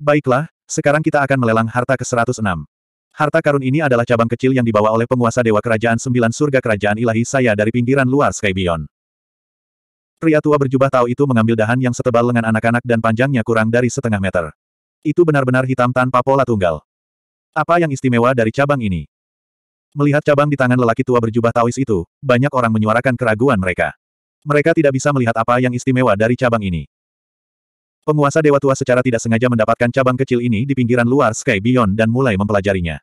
Baiklah, sekarang kita akan melelang harta ke-106. Harta karun ini adalah cabang kecil yang dibawa oleh penguasa Dewa Kerajaan Sembilan Surga Kerajaan Ilahi saya dari pinggiran luar Sky Beyond. Pria tua berjubah tahu itu mengambil dahan yang setebal lengan anak-anak dan panjangnya kurang dari setengah meter. Itu benar-benar hitam tanpa pola tunggal. Apa yang istimewa dari cabang ini? Melihat cabang di tangan lelaki tua berjubah tawis itu, banyak orang menyuarakan keraguan mereka. Mereka tidak bisa melihat apa yang istimewa dari cabang ini. Penguasa Dewa Tua secara tidak sengaja mendapatkan cabang kecil ini di pinggiran luar Sky Beyond dan mulai mempelajarinya.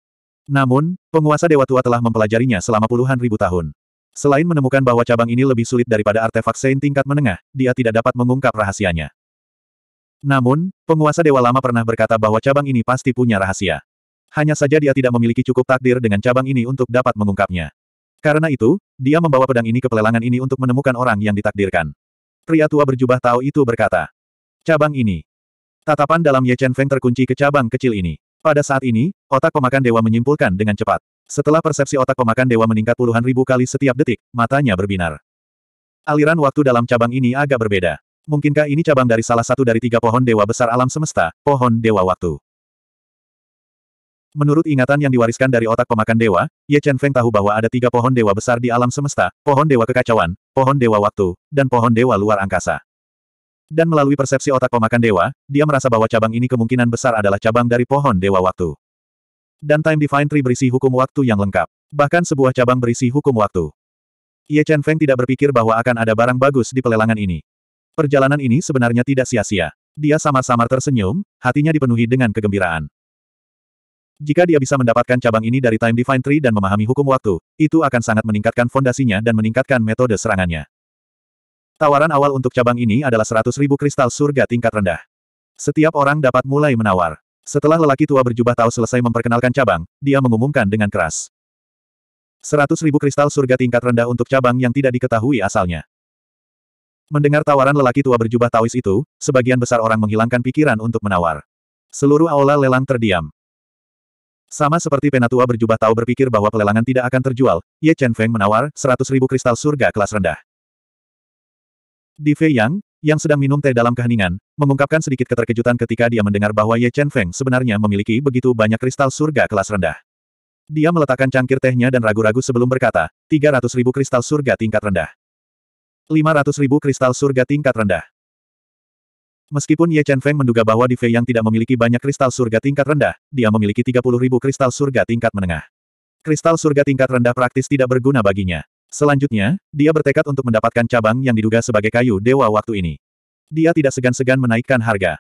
Namun, penguasa Dewa Tua telah mempelajarinya selama puluhan ribu tahun. Selain menemukan bahwa cabang ini lebih sulit daripada artefak saint tingkat menengah, dia tidak dapat mengungkap rahasianya. Namun, penguasa Dewa Lama pernah berkata bahwa cabang ini pasti punya rahasia. Hanya saja dia tidak memiliki cukup takdir dengan cabang ini untuk dapat mengungkapnya. Karena itu, dia membawa pedang ini ke pelelangan ini untuk menemukan orang yang ditakdirkan. Pria tua berjubah tahu itu berkata, Cabang ini. Tatapan dalam Ye Chen Feng terkunci ke cabang kecil ini. Pada saat ini, otak pemakan dewa menyimpulkan dengan cepat. Setelah persepsi otak pemakan dewa meningkat puluhan ribu kali setiap detik, matanya berbinar. Aliran waktu dalam cabang ini agak berbeda. Mungkinkah ini cabang dari salah satu dari tiga pohon dewa besar alam semesta, pohon dewa waktu? Menurut ingatan yang diwariskan dari otak pemakan dewa, Ye Chen Feng tahu bahwa ada tiga pohon dewa besar di alam semesta, pohon dewa kekacauan, pohon dewa waktu, dan pohon dewa luar angkasa. Dan melalui persepsi otak pemakan dewa, dia merasa bahwa cabang ini kemungkinan besar adalah cabang dari pohon dewa waktu. Dan Time Divine Tree berisi hukum waktu yang lengkap. Bahkan sebuah cabang berisi hukum waktu. Ye Chen Feng tidak berpikir bahwa akan ada barang bagus di pelelangan ini. Perjalanan ini sebenarnya tidak sia-sia. Dia samar-samar tersenyum, hatinya dipenuhi dengan kegembiraan. Jika dia bisa mendapatkan cabang ini dari Time Divine Tree dan memahami hukum waktu, itu akan sangat meningkatkan fondasinya dan meningkatkan metode serangannya. Tawaran awal untuk cabang ini adalah 100 ribu kristal surga tingkat rendah. Setiap orang dapat mulai menawar. Setelah lelaki tua berjubah tahu selesai memperkenalkan cabang, dia mengumumkan dengan keras. 100 ribu kristal surga tingkat rendah untuk cabang yang tidak diketahui asalnya. Mendengar tawaran lelaki tua berjubah tawis itu, sebagian besar orang menghilangkan pikiran untuk menawar. Seluruh aula lelang terdiam. Sama seperti penatua berjubah tahu berpikir bahwa pelelangan tidak akan terjual, Ye Chen Feng menawar 100 ribu kristal surga kelas rendah. Di Fei Yang, yang sedang minum teh dalam keheningan, mengungkapkan sedikit keterkejutan ketika dia mendengar bahwa Ye Chen Feng sebenarnya memiliki begitu banyak kristal surga kelas rendah. Dia meletakkan cangkir tehnya dan ragu-ragu sebelum berkata, 300 ribu kristal surga tingkat rendah. 500 ribu kristal surga tingkat rendah. Meskipun Ye Chen Feng menduga bahwa Di Fei yang tidak memiliki banyak kristal surga tingkat rendah, dia memiliki 30 ribu kristal surga tingkat menengah. Kristal surga tingkat rendah praktis tidak berguna baginya. Selanjutnya, dia bertekad untuk mendapatkan cabang yang diduga sebagai kayu dewa waktu ini. Dia tidak segan-segan menaikkan harga.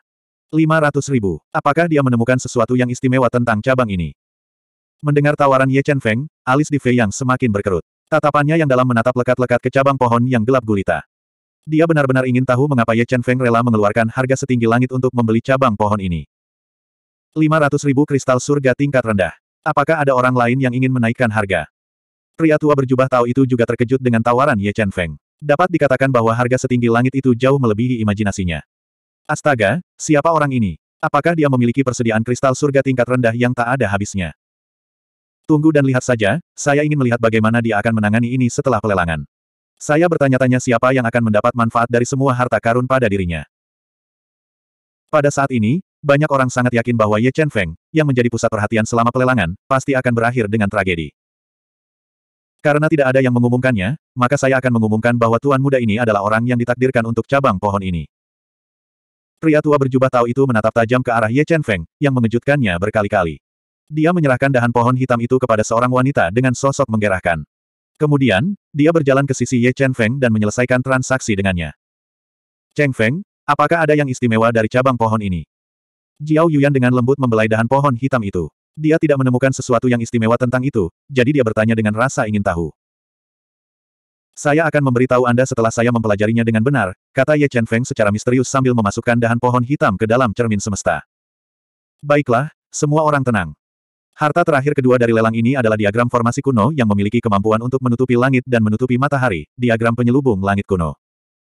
500 ribu. Apakah dia menemukan sesuatu yang istimewa tentang cabang ini? Mendengar tawaran Ye Chen Feng, alis di Fei yang semakin berkerut. Tatapannya yang dalam menatap lekat-lekat ke cabang pohon yang gelap gulita. Dia benar-benar ingin tahu mengapa Ye Chen Feng rela mengeluarkan harga setinggi langit untuk membeli cabang pohon ini. 500 ribu kristal surga tingkat rendah. Apakah ada orang lain yang ingin menaikkan harga? Pria tua berjubah tahu itu juga terkejut dengan tawaran Ye Chen Feng. Dapat dikatakan bahwa harga setinggi langit itu jauh melebihi imajinasinya. Astaga, siapa orang ini? Apakah dia memiliki persediaan kristal surga tingkat rendah yang tak ada habisnya? Tunggu dan lihat saja, saya ingin melihat bagaimana dia akan menangani ini setelah pelelangan. Saya bertanya-tanya siapa yang akan mendapat manfaat dari semua harta karun pada dirinya. Pada saat ini, banyak orang sangat yakin bahwa Ye Chen Feng, yang menjadi pusat perhatian selama pelelangan, pasti akan berakhir dengan tragedi. Karena tidak ada yang mengumumkannya, maka saya akan mengumumkan bahwa tuan muda ini adalah orang yang ditakdirkan untuk cabang pohon ini. Pria tua berjubah tahu itu menatap tajam ke arah Ye Chen Feng, yang mengejutkannya berkali-kali. Dia menyerahkan dahan pohon hitam itu kepada seorang wanita dengan sosok menggerahkan. Kemudian, dia berjalan ke sisi Ye Chen Feng dan menyelesaikan transaksi dengannya. Cheng Feng, apakah ada yang istimewa dari cabang pohon ini? Jiao Yuyan dengan lembut membelai dahan pohon hitam itu. Dia tidak menemukan sesuatu yang istimewa tentang itu, jadi dia bertanya dengan rasa ingin tahu. Saya akan memberitahu Anda setelah saya mempelajarinya dengan benar, kata Ye Chen Feng secara misterius sambil memasukkan dahan pohon hitam ke dalam cermin semesta. Baiklah, semua orang tenang. Harta terakhir kedua dari lelang ini adalah diagram formasi kuno yang memiliki kemampuan untuk menutupi langit dan menutupi matahari, diagram penyelubung langit kuno.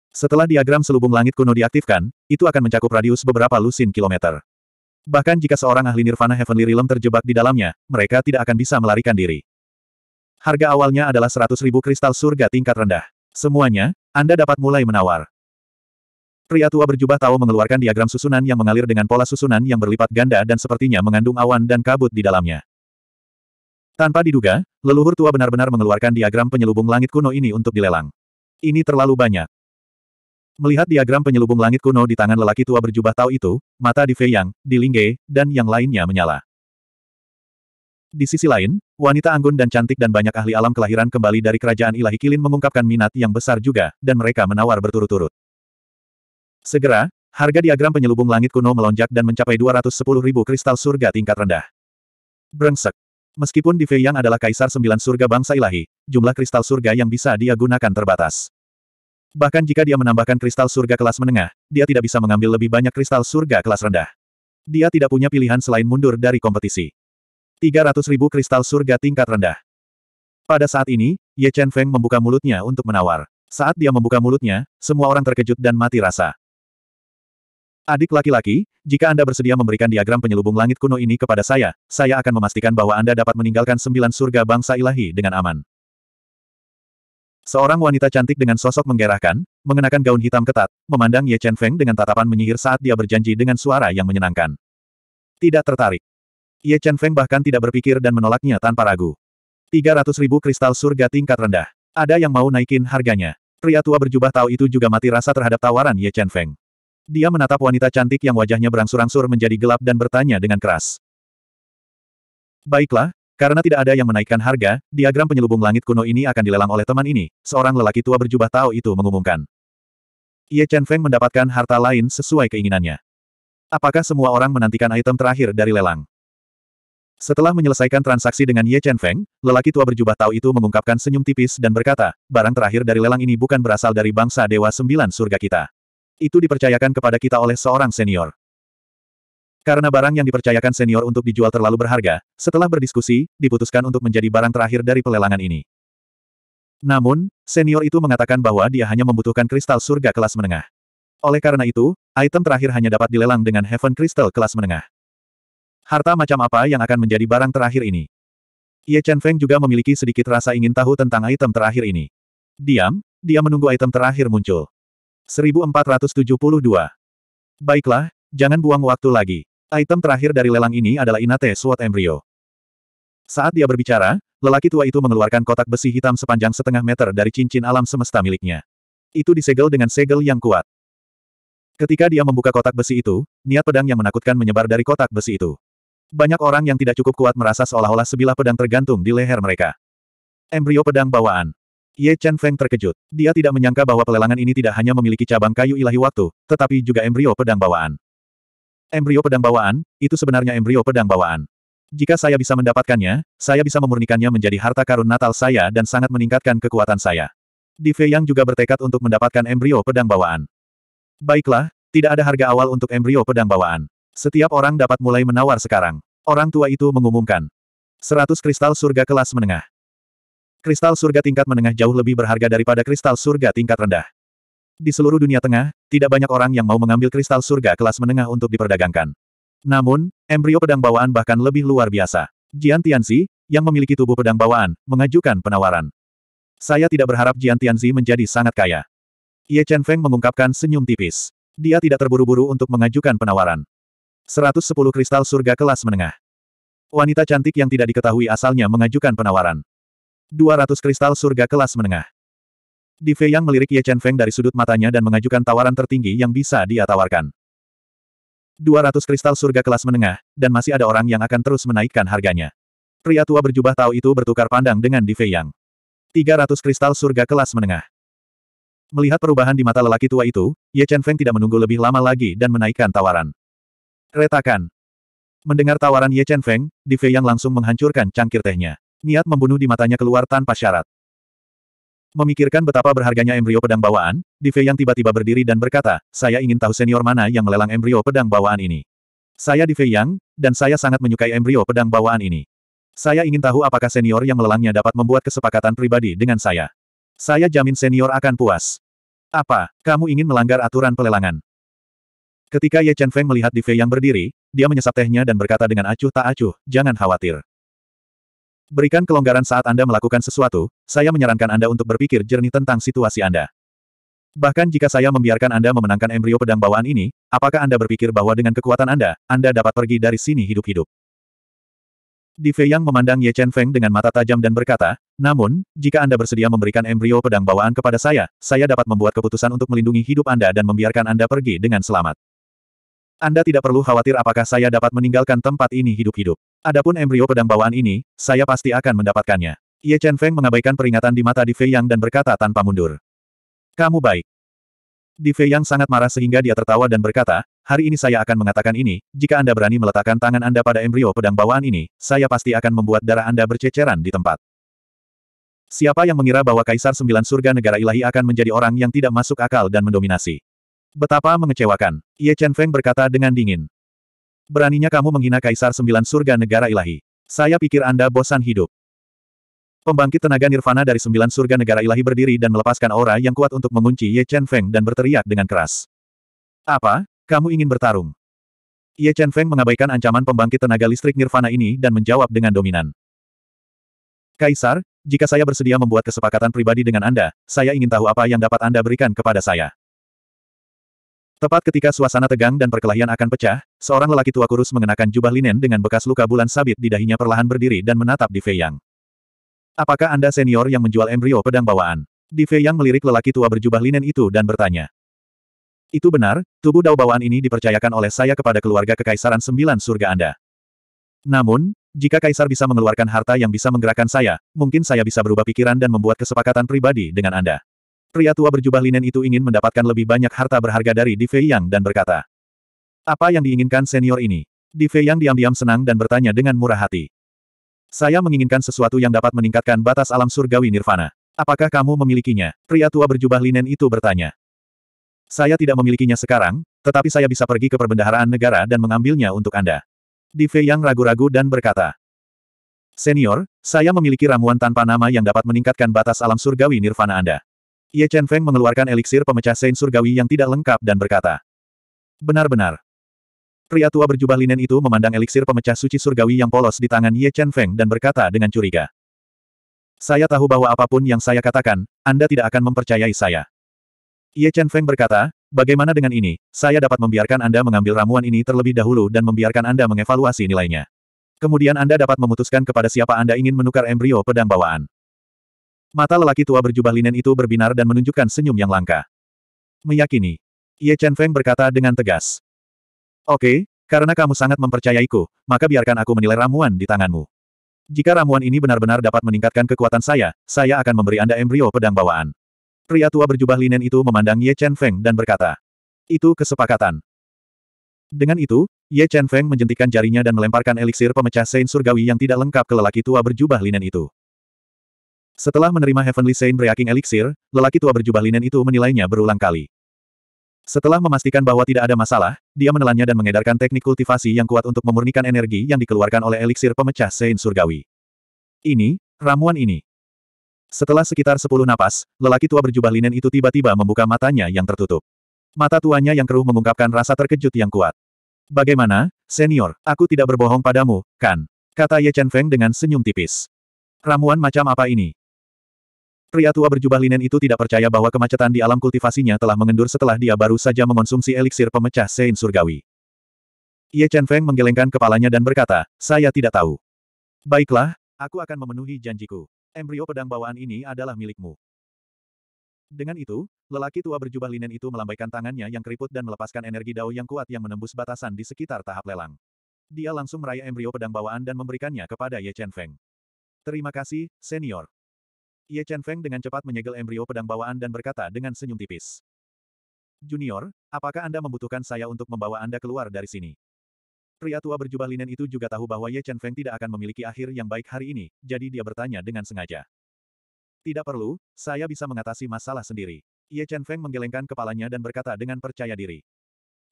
Setelah diagram selubung langit kuno diaktifkan, itu akan mencakup radius beberapa lusin kilometer. Bahkan jika seorang ahli Nirvana Heavenly Realm terjebak di dalamnya, mereka tidak akan bisa melarikan diri. Harga awalnya adalah 100 ribu kristal surga tingkat rendah. Semuanya, Anda dapat mulai menawar. Pria tua berjubah tahu mengeluarkan diagram susunan yang mengalir dengan pola susunan yang berlipat ganda dan sepertinya mengandung awan dan kabut di dalamnya. Tanpa diduga, leluhur tua benar-benar mengeluarkan diagram penyelubung langit kuno ini untuk dilelang. Ini terlalu banyak. Melihat diagram penyelubung langit kuno di tangan lelaki tua berjubah tau itu, mata di Fei Yang, di Lingge, dan yang lainnya menyala. Di sisi lain, wanita anggun dan cantik dan banyak ahli alam kelahiran kembali dari kerajaan ilahi Kilin mengungkapkan minat yang besar juga, dan mereka menawar berturut-turut. Segera, harga diagram penyelubung langit kuno melonjak dan mencapai 210 ribu kristal surga tingkat rendah. Brengsek. Meskipun Di Fei Yang adalah kaisar sembilan surga bangsa ilahi, jumlah kristal surga yang bisa dia gunakan terbatas. Bahkan jika dia menambahkan kristal surga kelas menengah, dia tidak bisa mengambil lebih banyak kristal surga kelas rendah. Dia tidak punya pilihan selain mundur dari kompetisi. 300 ribu kristal surga tingkat rendah. Pada saat ini, Ye Chen Feng membuka mulutnya untuk menawar. Saat dia membuka mulutnya, semua orang terkejut dan mati rasa. Adik laki-laki, jika Anda bersedia memberikan diagram penyelubung langit kuno ini kepada saya, saya akan memastikan bahwa Anda dapat meninggalkan sembilan surga bangsa ilahi dengan aman. Seorang wanita cantik dengan sosok menggerahkan, mengenakan gaun hitam ketat, memandang Ye Chen Feng dengan tatapan menyihir saat dia berjanji dengan suara yang menyenangkan. Tidak tertarik. Ye Chen Feng bahkan tidak berpikir dan menolaknya tanpa ragu. 300 ribu kristal surga tingkat rendah. Ada yang mau naikin harganya. Pria tua berjubah tahu itu juga mati rasa terhadap tawaran Ye Chen Feng. Dia menatap wanita cantik yang wajahnya berangsur-angsur menjadi gelap dan bertanya dengan keras. Baiklah, karena tidak ada yang menaikkan harga, diagram penyelubung langit kuno ini akan dilelang oleh teman ini, seorang lelaki tua berjubah Tao itu mengumumkan. Ye Chen Feng mendapatkan harta lain sesuai keinginannya. Apakah semua orang menantikan item terakhir dari lelang? Setelah menyelesaikan transaksi dengan Ye Chen Feng, lelaki tua berjubah Tao itu mengungkapkan senyum tipis dan berkata, barang terakhir dari lelang ini bukan berasal dari bangsa Dewa Sembilan Surga kita. Itu dipercayakan kepada kita oleh seorang senior. Karena barang yang dipercayakan senior untuk dijual terlalu berharga, setelah berdiskusi, diputuskan untuk menjadi barang terakhir dari pelelangan ini. Namun, senior itu mengatakan bahwa dia hanya membutuhkan kristal surga kelas menengah. Oleh karena itu, item terakhir hanya dapat dilelang dengan Heaven Crystal kelas menengah. Harta macam apa yang akan menjadi barang terakhir ini? Ye Chen Feng juga memiliki sedikit rasa ingin tahu tentang item terakhir ini. Diam, dia menunggu item terakhir muncul. 1472. Baiklah, Jangan buang waktu lagi. Item terakhir dari lelang ini adalah Inate Sword Embryo. Saat dia berbicara, lelaki tua itu mengeluarkan kotak besi hitam sepanjang setengah meter dari cincin alam semesta miliknya. Itu disegel dengan segel yang kuat. Ketika dia membuka kotak besi itu, niat pedang yang menakutkan menyebar dari kotak besi itu. Banyak orang yang tidak cukup kuat merasa seolah-olah sebilah pedang tergantung di leher mereka. Embrio pedang bawaan. Ye Chen Feng terkejut. Dia tidak menyangka bahwa pelelangan ini tidak hanya memiliki cabang kayu ilahi waktu, tetapi juga embrio pedang bawaan. Embrio pedang bawaan, itu sebenarnya embrio pedang bawaan. Jika saya bisa mendapatkannya, saya bisa memurnikannya menjadi harta karun natal saya dan sangat meningkatkan kekuatan saya. Di Fei Yang juga bertekad untuk mendapatkan embrio pedang bawaan. Baiklah, tidak ada harga awal untuk embrio pedang bawaan. Setiap orang dapat mulai menawar sekarang. Orang tua itu mengumumkan. 100 kristal surga kelas menengah. Kristal surga tingkat menengah jauh lebih berharga daripada kristal surga tingkat rendah. Di seluruh dunia tengah, tidak banyak orang yang mau mengambil kristal surga kelas menengah untuk diperdagangkan. Namun, embrio pedang bawaan bahkan lebih luar biasa. Jian Tianzi, yang memiliki tubuh pedang bawaan, mengajukan penawaran. Saya tidak berharap Jian Tianzi menjadi sangat kaya. Ye Chen Feng mengungkapkan senyum tipis. Dia tidak terburu-buru untuk mengajukan penawaran. 110 kristal surga kelas menengah. Wanita cantik yang tidak diketahui asalnya mengajukan penawaran. 200 kristal surga kelas menengah. Di Fei Yang melirik Ye Chen Feng dari sudut matanya dan mengajukan tawaran tertinggi yang bisa dia tawarkan. 200 kristal surga kelas menengah, dan masih ada orang yang akan terus menaikkan harganya. Pria tua berjubah tahu itu bertukar pandang dengan Di Fei Yang. 300 kristal surga kelas menengah. Melihat perubahan di mata lelaki tua itu, Ye Chen Feng tidak menunggu lebih lama lagi dan menaikkan tawaran. Retakan. Mendengar tawaran Ye Chen Feng, Di Fei Yang langsung menghancurkan cangkir tehnya. Niat membunuh di matanya keluar tanpa syarat. Memikirkan betapa berharganya embrio pedang bawaan, Di Fei yang tiba-tiba berdiri dan berkata, saya ingin tahu senior mana yang melelang embrio pedang bawaan ini. Saya Di Fei Yang, dan saya sangat menyukai embrio pedang bawaan ini. Saya ingin tahu apakah senior yang melelangnya dapat membuat kesepakatan pribadi dengan saya. Saya jamin senior akan puas. Apa, kamu ingin melanggar aturan pelelangan? Ketika Ye Chen Feng melihat Di Fei Yang berdiri, dia menyesap tehnya dan berkata dengan acuh tak acuh, jangan khawatir. Berikan kelonggaran saat Anda melakukan sesuatu, saya menyarankan Anda untuk berpikir jernih tentang situasi Anda. Bahkan jika saya membiarkan Anda memenangkan embrio pedang bawaan ini, apakah Anda berpikir bahwa dengan kekuatan Anda, Anda dapat pergi dari sini hidup-hidup? Di Fei Yang memandang Ye Chen Feng dengan mata tajam dan berkata, namun, jika Anda bersedia memberikan embrio pedang bawaan kepada saya, saya dapat membuat keputusan untuk melindungi hidup Anda dan membiarkan Anda pergi dengan selamat. Anda tidak perlu khawatir apakah saya dapat meninggalkan tempat ini hidup-hidup. Adapun embrio pedang bawaan ini, saya pasti akan mendapatkannya. Ye Chen Feng mengabaikan peringatan di mata Di Fei Yang dan berkata tanpa mundur. Kamu baik. Di Fei Yang sangat marah sehingga dia tertawa dan berkata, hari ini saya akan mengatakan ini, jika Anda berani meletakkan tangan Anda pada embrio pedang bawaan ini, saya pasti akan membuat darah Anda berceceran di tempat. Siapa yang mengira bahwa Kaisar Sembilan Surga Negara Ilahi akan menjadi orang yang tidak masuk akal dan mendominasi? Betapa mengecewakan, Ye Chen Feng berkata dengan dingin. Beraninya kamu menghina Kaisar Sembilan Surga Negara Ilahi. Saya pikir Anda bosan hidup. Pembangkit tenaga nirvana dari Sembilan Surga Negara Ilahi berdiri dan melepaskan aura yang kuat untuk mengunci Ye Chen Feng dan berteriak dengan keras. Apa? Kamu ingin bertarung? Ye Chen Feng mengabaikan ancaman pembangkit tenaga listrik nirvana ini dan menjawab dengan dominan. Kaisar, jika saya bersedia membuat kesepakatan pribadi dengan Anda, saya ingin tahu apa yang dapat Anda berikan kepada saya. Tepat ketika suasana tegang dan perkelahian akan pecah, seorang lelaki tua kurus mengenakan jubah linen dengan bekas luka bulan sabit di dahinya perlahan berdiri dan menatap di Fei Yang. Apakah Anda senior yang menjual embrio pedang bawaan? Di Fei Yang melirik lelaki tua berjubah linen itu dan bertanya. Itu benar, tubuh dao bawaan ini dipercayakan oleh saya kepada keluarga Kekaisaran Sembilan Surga Anda. Namun, jika Kaisar bisa mengeluarkan harta yang bisa menggerakkan saya, mungkin saya bisa berubah pikiran dan membuat kesepakatan pribadi dengan Anda. Pria tua berjubah linen itu ingin mendapatkan lebih banyak harta berharga dari Di Fei Yang dan berkata. Apa yang diinginkan senior ini? Di Fei Yang diam-diam senang dan bertanya dengan murah hati. Saya menginginkan sesuatu yang dapat meningkatkan batas alam surgawi nirvana. Apakah kamu memilikinya? Pria tua berjubah linen itu bertanya. Saya tidak memilikinya sekarang, tetapi saya bisa pergi ke perbendaharaan negara dan mengambilnya untuk Anda. Di Fei Yang ragu-ragu dan berkata. Senior, saya memiliki ramuan tanpa nama yang dapat meningkatkan batas alam surgawi nirvana Anda. Ye Chen Feng mengeluarkan eliksir pemecah sein surgawi yang tidak lengkap dan berkata. Benar-benar. Pria tua berjubah linen itu memandang eliksir pemecah suci surgawi yang polos di tangan Ye Chen Feng dan berkata dengan curiga. Saya tahu bahwa apapun yang saya katakan, Anda tidak akan mempercayai saya. Ye Chen Feng berkata, bagaimana dengan ini, saya dapat membiarkan Anda mengambil ramuan ini terlebih dahulu dan membiarkan Anda mengevaluasi nilainya. Kemudian Anda dapat memutuskan kepada siapa Anda ingin menukar embrio pedang bawaan. Mata lelaki tua berjubah linen itu berbinar dan menunjukkan senyum yang langka. Meyakini. Ye Chen Feng berkata dengan tegas. Oke, karena kamu sangat mempercayaiku, maka biarkan aku menilai ramuan di tanganmu. Jika ramuan ini benar-benar dapat meningkatkan kekuatan saya, saya akan memberi Anda embrio pedang bawaan. Pria tua berjubah linen itu memandang Ye Chen Feng dan berkata. Itu kesepakatan. Dengan itu, Ye Chen Feng menjentikan jarinya dan melemparkan eliksir pemecah sein surgawi yang tidak lengkap ke lelaki tua berjubah linen itu. Setelah menerima Heavenly Saint Breaking Elixir, lelaki tua berjubah linen itu menilainya berulang kali. Setelah memastikan bahwa tidak ada masalah, dia menelannya dan mengedarkan teknik kultivasi yang kuat untuk memurnikan energi yang dikeluarkan oleh elixir pemecah Saint Surgawi. Ini, ramuan ini. Setelah sekitar sepuluh napas, lelaki tua berjubah linen itu tiba-tiba membuka matanya yang tertutup. Mata tuanya yang keruh mengungkapkan rasa terkejut yang kuat. Bagaimana, senior, aku tidak berbohong padamu, kan? Kata Ye Chen Feng dengan senyum tipis. Ramuan macam apa ini? Pria tua berjubah linen itu tidak percaya bahwa kemacetan di alam kultivasinya telah mengendur setelah dia baru saja mengonsumsi eliksir pemecah sein surgawi. Ye Chen Feng menggelengkan kepalanya dan berkata, saya tidak tahu. Baiklah, aku akan memenuhi janjiku. Embrio pedang bawaan ini adalah milikmu. Dengan itu, lelaki tua berjubah linen itu melambaikan tangannya yang keriput dan melepaskan energi dao yang kuat yang menembus batasan di sekitar tahap lelang. Dia langsung meraih embrio pedang bawaan dan memberikannya kepada Ye Chen Feng. Terima kasih, senior. Ye Chen Feng dengan cepat menyegel embrio pedang bawaan dan berkata dengan senyum tipis. Junior, apakah Anda membutuhkan saya untuk membawa Anda keluar dari sini? Pria tua berjubah linen itu juga tahu bahwa Ye Chen Feng tidak akan memiliki akhir yang baik hari ini, jadi dia bertanya dengan sengaja. Tidak perlu, saya bisa mengatasi masalah sendiri. Ye Chen Feng menggelengkan kepalanya dan berkata dengan percaya diri.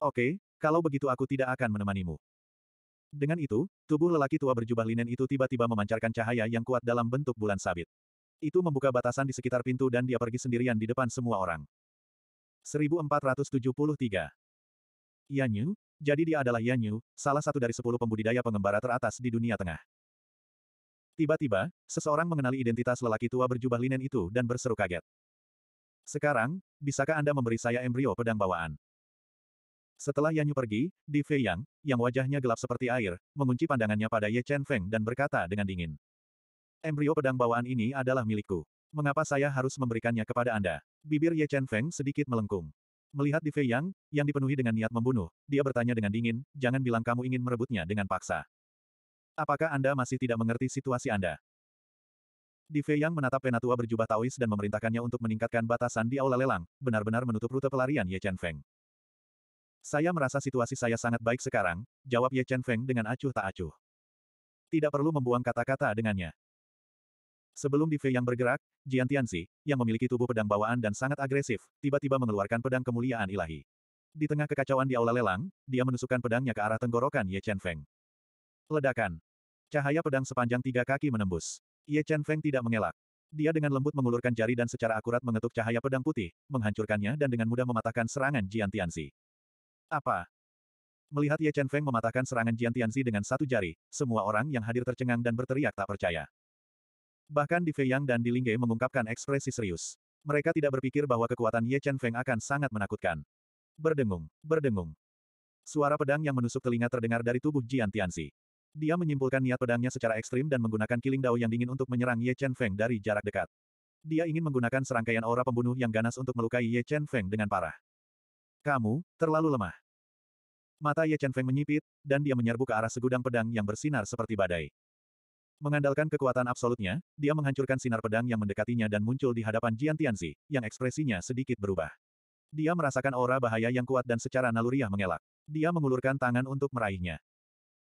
Oke, kalau begitu aku tidak akan menemanimu. Dengan itu, tubuh lelaki tua berjubah linen itu tiba-tiba memancarkan cahaya yang kuat dalam bentuk bulan sabit. Itu membuka batasan di sekitar pintu dan dia pergi sendirian di depan semua orang. 1473 Yanyu, jadi dia adalah Yanyu, salah satu dari sepuluh pembudidaya pengembara teratas di dunia tengah. Tiba-tiba, seseorang mengenali identitas lelaki tua berjubah linen itu dan berseru kaget. Sekarang, bisakah Anda memberi saya embrio pedang bawaan? Setelah Yanyu pergi, Di Fei Yang, yang wajahnya gelap seperti air, mengunci pandangannya pada Ye Chen Feng dan berkata dengan dingin. Embrio pedang bawaan ini adalah milikku. Mengapa saya harus memberikannya kepada Anda? Bibir Ye Chen Feng sedikit melengkung. Melihat di Fei Yang, yang dipenuhi dengan niat membunuh, dia bertanya dengan dingin, jangan bilang kamu ingin merebutnya dengan paksa. Apakah Anda masih tidak mengerti situasi Anda? Di Fei Yang menatap penatua berjubah Taois dan memerintahkannya untuk meningkatkan batasan di aula lelang, benar-benar menutup rute pelarian Ye Chen Feng. Saya merasa situasi saya sangat baik sekarang, jawab Ye Chen Feng dengan acuh tak acuh. Tidak perlu membuang kata-kata dengannya. Sebelum Di Fei yang bergerak, Jian Tianxi, yang memiliki tubuh pedang bawaan dan sangat agresif, tiba-tiba mengeluarkan pedang kemuliaan ilahi. Di tengah kekacauan di aula lelang, dia menusukkan pedangnya ke arah tenggorokan Ye Chen Feng. Ledakan. Cahaya pedang sepanjang tiga kaki menembus. Ye Chen Feng tidak mengelak. Dia dengan lembut mengulurkan jari dan secara akurat mengetuk cahaya pedang putih, menghancurkannya dan dengan mudah mematahkan serangan Jian Tianxi. Apa? Melihat Ye Chen Feng mematahkan serangan Jian Tianxi dengan satu jari, semua orang yang hadir tercengang dan berteriak tak percaya. Bahkan di Fei Yang dan di Lingge mengungkapkan ekspresi serius. Mereka tidak berpikir bahwa kekuatan Ye Chen Feng akan sangat menakutkan. Berdengung, berdengung. Suara pedang yang menusuk telinga terdengar dari tubuh Jian Tianzi. Dia menyimpulkan niat pedangnya secara ekstrim dan menggunakan kiling dao yang dingin untuk menyerang Ye Chen Feng dari jarak dekat. Dia ingin menggunakan serangkaian aura pembunuh yang ganas untuk melukai Ye Chen Feng dengan parah. Kamu, terlalu lemah. Mata Ye Chen Feng menyipit, dan dia menyerbu ke arah segudang pedang yang bersinar seperti badai. Mengandalkan kekuatan absolutnya, dia menghancurkan sinar pedang yang mendekatinya dan muncul di hadapan Jian Tianzi, yang ekspresinya sedikit berubah. Dia merasakan aura bahaya yang kuat dan secara naluriah mengelak. Dia mengulurkan tangan untuk meraihnya.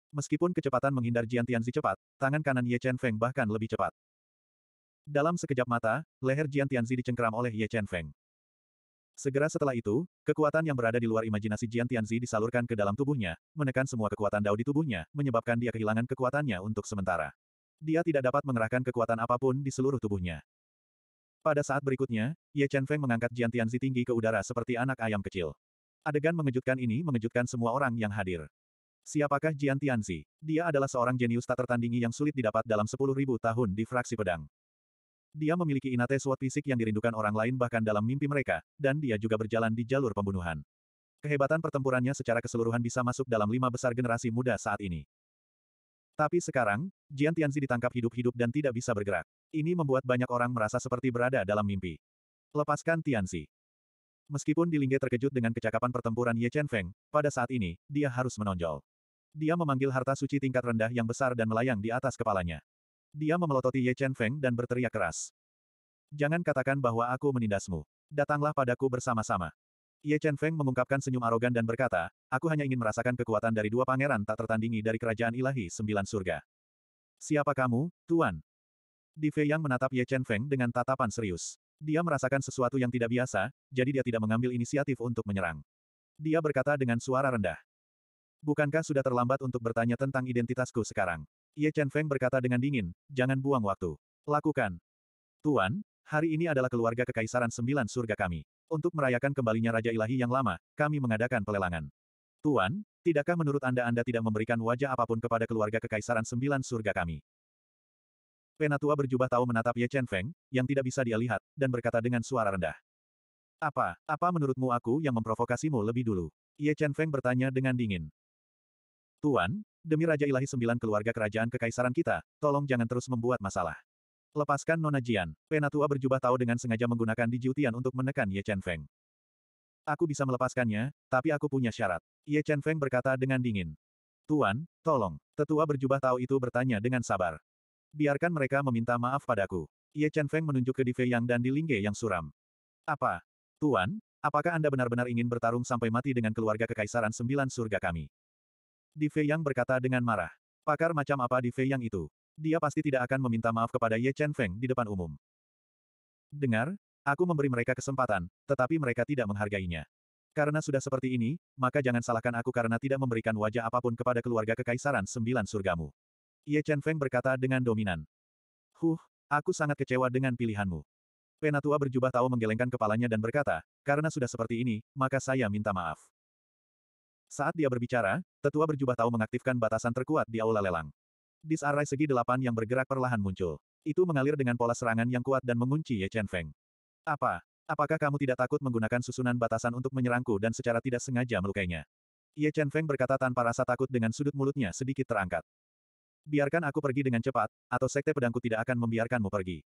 Meskipun kecepatan menghindar Jian Tianzi cepat, tangan kanan Ye Chen Feng bahkan lebih cepat. Dalam sekejap mata, leher Jian Tianzi dicengkeram oleh Ye Chen Feng. Segera setelah itu, kekuatan yang berada di luar imajinasi Jian Tianzi disalurkan ke dalam tubuhnya, menekan semua kekuatan Dao di tubuhnya, menyebabkan dia kehilangan kekuatannya untuk sementara dia tidak dapat mengerahkan kekuatan apapun di seluruh tubuhnya. Pada saat berikutnya, Ye Chen Feng mengangkat Jian Tianzi tinggi ke udara seperti anak ayam kecil. Adegan mengejutkan ini mengejutkan semua orang yang hadir. Siapakah Jian Tianzi? Dia adalah seorang jenius tak tertandingi yang sulit didapat dalam 10.000 tahun di fraksi pedang. Dia memiliki inate suatu fisik yang dirindukan orang lain bahkan dalam mimpi mereka, dan dia juga berjalan di jalur pembunuhan. Kehebatan pertempurannya secara keseluruhan bisa masuk dalam lima besar generasi muda saat ini. Tapi sekarang, Jian Tianzi ditangkap hidup-hidup dan tidak bisa bergerak. Ini membuat banyak orang merasa seperti berada dalam mimpi. Lepaskan Tianzi. Meskipun Di Dilingge terkejut dengan kecakapan pertempuran Ye Chen Feng, pada saat ini, dia harus menonjol. Dia memanggil harta suci tingkat rendah yang besar dan melayang di atas kepalanya. Dia memelototi Ye Chen Feng dan berteriak keras. Jangan katakan bahwa aku menindasmu. Datanglah padaku bersama-sama. Ye Chen Feng mengungkapkan senyum arogan dan berkata, aku hanya ingin merasakan kekuatan dari dua pangeran tak tertandingi dari kerajaan ilahi sembilan surga. Siapa kamu, Tuan? Di Fei Yang menatap Ye Chen Feng dengan tatapan serius. Dia merasakan sesuatu yang tidak biasa, jadi dia tidak mengambil inisiatif untuk menyerang. Dia berkata dengan suara rendah. Bukankah sudah terlambat untuk bertanya tentang identitasku sekarang? Ye Chen Feng berkata dengan dingin, jangan buang waktu. Lakukan. Tuan, hari ini adalah keluarga kekaisaran sembilan surga kami. Untuk merayakan kembalinya Raja Ilahi yang lama, kami mengadakan pelelangan. Tuan, tidakkah menurut Anda Anda tidak memberikan wajah apapun kepada keluarga Kekaisaran Sembilan Surga kami? Penatua berjubah tahu menatap Ye Chen Feng, yang tidak bisa dia lihat, dan berkata dengan suara rendah. Apa, apa menurutmu aku yang memprovokasimu lebih dulu? Ye Chen Feng bertanya dengan dingin. Tuan, demi Raja Ilahi Sembilan Keluarga Kerajaan Kekaisaran kita, tolong jangan terus membuat masalah. Lepaskan Nona Jian. Penatua berjubah tahu dengan sengaja menggunakan dijutian untuk menekan Ye Chen Feng. Aku bisa melepaskannya, tapi aku punya syarat. Ye Chen Feng berkata dengan dingin. Tuan, tolong. Tetua berjubah tahu itu bertanya dengan sabar. Biarkan mereka meminta maaf padaku. Ye Chen Feng menunjuk ke Di Fei Yang dan Di Lingge yang suram. Apa? Tuan, apakah Anda benar-benar ingin bertarung sampai mati dengan keluarga kekaisaran sembilan surga kami? Di Fei Yang berkata dengan marah. Pakar macam apa Di Fei Yang itu? Dia pasti tidak akan meminta maaf kepada Ye Chen Feng di depan umum. Dengar, aku memberi mereka kesempatan, tetapi mereka tidak menghargainya. Karena sudah seperti ini, maka jangan salahkan aku karena tidak memberikan wajah apapun kepada keluarga kekaisaran sembilan surgamu. Ye Chen Feng berkata dengan dominan. Huh, aku sangat kecewa dengan pilihanmu. Penatua berjubah tahu menggelengkan kepalanya dan berkata, karena sudah seperti ini, maka saya minta maaf. Saat dia berbicara, tetua berjubah tahu mengaktifkan batasan terkuat di aula lelang. Disarai segi delapan yang bergerak perlahan muncul. Itu mengalir dengan pola serangan yang kuat dan mengunci Ye Chen Feng. Apa? Apakah kamu tidak takut menggunakan susunan batasan untuk menyerangku dan secara tidak sengaja melukainya? Ye Chen Feng berkata tanpa rasa takut dengan sudut mulutnya sedikit terangkat. Biarkan aku pergi dengan cepat, atau sekte pedangku tidak akan membiarkanmu pergi.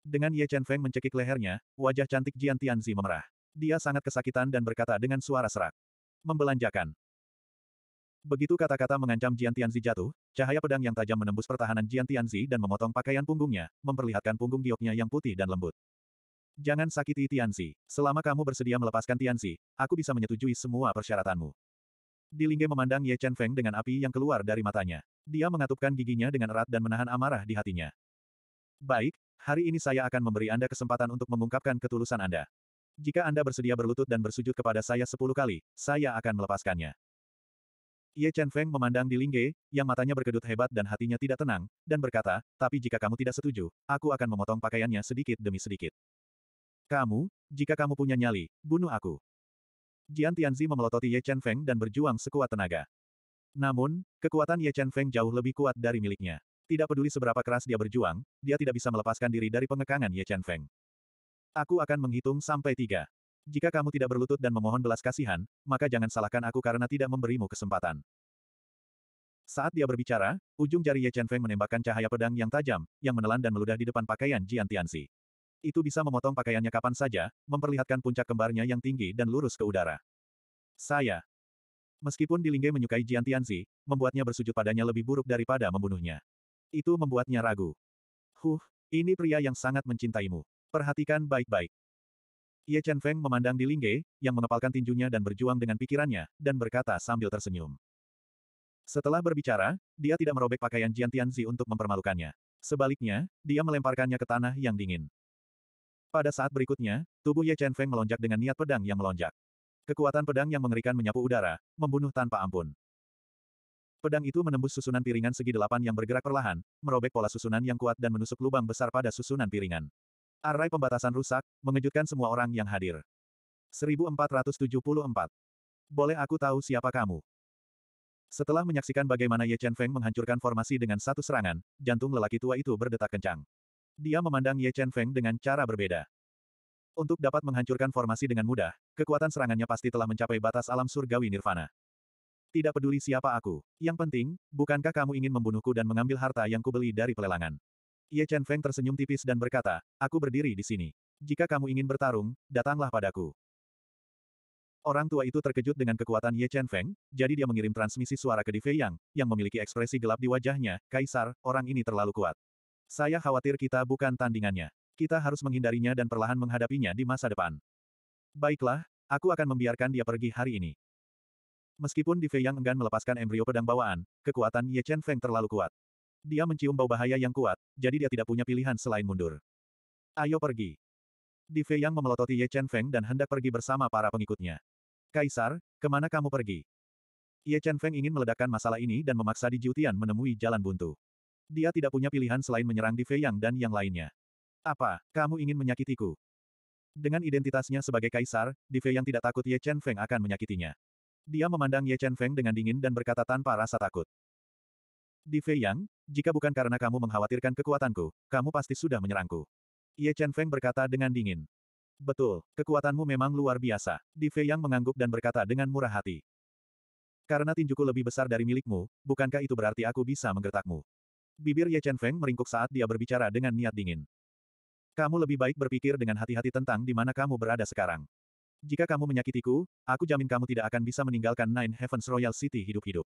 Dengan Ye Chen Feng mencekik lehernya, wajah cantik Jian Tianzi memerah. Dia sangat kesakitan dan berkata dengan suara serak. Membelanjakan. Begitu kata-kata mengancam Jian Tianzi jatuh, cahaya pedang yang tajam menembus pertahanan Jian Tianzi dan memotong pakaian punggungnya, memperlihatkan punggung gioknya yang putih dan lembut. Jangan sakiti Tianzi. Selama kamu bersedia melepaskan Tianzi, aku bisa menyetujui semua persyaratanmu. Dilingge memandang Ye Chen Feng dengan api yang keluar dari matanya. Dia mengatupkan giginya dengan erat dan menahan amarah di hatinya. Baik, hari ini saya akan memberi Anda kesempatan untuk mengungkapkan ketulusan Anda. Jika Anda bersedia berlutut dan bersujud kepada saya sepuluh kali, saya akan melepaskannya. Ye Chen Feng memandang di Lingge, yang matanya berkedut hebat dan hatinya tidak tenang, dan berkata, tapi jika kamu tidak setuju, aku akan memotong pakaiannya sedikit demi sedikit. Kamu, jika kamu punya nyali, bunuh aku. Jian Tianzi memelototi Ye Chen Feng dan berjuang sekuat tenaga. Namun, kekuatan Ye Chen Feng jauh lebih kuat dari miliknya. Tidak peduli seberapa keras dia berjuang, dia tidak bisa melepaskan diri dari pengekangan Ye Chen Feng. Aku akan menghitung sampai tiga. Jika kamu tidak berlutut dan memohon belas kasihan, maka jangan salahkan aku karena tidak memberimu kesempatan. Saat dia berbicara, ujung jari Ye Chen Feng menembakkan cahaya pedang yang tajam, yang menelan dan meludah di depan pakaian Jian Tianxi. Itu bisa memotong pakaiannya kapan saja, memperlihatkan puncak kembarnya yang tinggi dan lurus ke udara. Saya. Meskipun Dilingge menyukai Jian Tianxi, membuatnya bersujud padanya lebih buruk daripada membunuhnya. Itu membuatnya ragu. Huh, ini pria yang sangat mencintaimu. Perhatikan baik-baik. Ye Chen Feng memandang di Lingge, yang mengepalkan tinjunya dan berjuang dengan pikirannya, dan berkata sambil tersenyum. Setelah berbicara, dia tidak merobek pakaian Jian Tianzi untuk mempermalukannya. Sebaliknya, dia melemparkannya ke tanah yang dingin. Pada saat berikutnya, tubuh Ye Chen Feng melonjak dengan niat pedang yang melonjak. Kekuatan pedang yang mengerikan menyapu udara, membunuh tanpa ampun. Pedang itu menembus susunan piringan segi delapan yang bergerak perlahan, merobek pola susunan yang kuat dan menusuk lubang besar pada susunan piringan. Array pembatasan rusak, mengejutkan semua orang yang hadir. 1474. Boleh aku tahu siapa kamu? Setelah menyaksikan bagaimana Ye Chen Feng menghancurkan formasi dengan satu serangan, jantung lelaki tua itu berdetak kencang. Dia memandang Ye Chen Feng dengan cara berbeda. Untuk dapat menghancurkan formasi dengan mudah, kekuatan serangannya pasti telah mencapai batas alam surgawi nirvana. Tidak peduli siapa aku, yang penting, bukankah kamu ingin membunuhku dan mengambil harta yang kubeli dari pelelangan? Ye Chen Feng tersenyum tipis dan berkata, aku berdiri di sini. Jika kamu ingin bertarung, datanglah padaku. Orang tua itu terkejut dengan kekuatan Ye Chen Feng, jadi dia mengirim transmisi suara ke Di Fei Yang, yang memiliki ekspresi gelap di wajahnya, Kaisar, orang ini terlalu kuat. Saya khawatir kita bukan tandingannya. Kita harus menghindarinya dan perlahan menghadapinya di masa depan. Baiklah, aku akan membiarkan dia pergi hari ini. Meskipun Di Fei Yang enggan melepaskan embrio pedang bawaan, kekuatan Ye Chen Feng terlalu kuat. Dia mencium bau bahaya yang kuat, jadi dia tidak punya pilihan selain mundur. Ayo pergi. Di Fei Yang memelototi Ye Chen Feng dan hendak pergi bersama para pengikutnya. Kaisar, kemana kamu pergi? Ye Chen Feng ingin meledakkan masalah ini dan memaksa Di Jiutian menemui jalan buntu. Dia tidak punya pilihan selain menyerang Di Fei Yang dan yang lainnya. Apa, kamu ingin menyakitiku? Dengan identitasnya sebagai kaisar, Di Fei Yang tidak takut Ye Chen Feng akan menyakitinya. Dia memandang Ye Chen Feng dengan dingin dan berkata tanpa rasa takut. Di Fei Yang, jika bukan karena kamu mengkhawatirkan kekuatanku, kamu pasti sudah menyerangku. Ye Chen Feng berkata dengan dingin. Betul, kekuatanmu memang luar biasa. Di Fei Yang mengangguk dan berkata dengan murah hati. Karena tinjuku lebih besar dari milikmu, bukankah itu berarti aku bisa menggertakmu? Bibir Ye Chen Feng meringkuk saat dia berbicara dengan niat dingin. Kamu lebih baik berpikir dengan hati-hati tentang di mana kamu berada sekarang. Jika kamu menyakitiku, aku jamin kamu tidak akan bisa meninggalkan Nine Heavens Royal City hidup-hidup.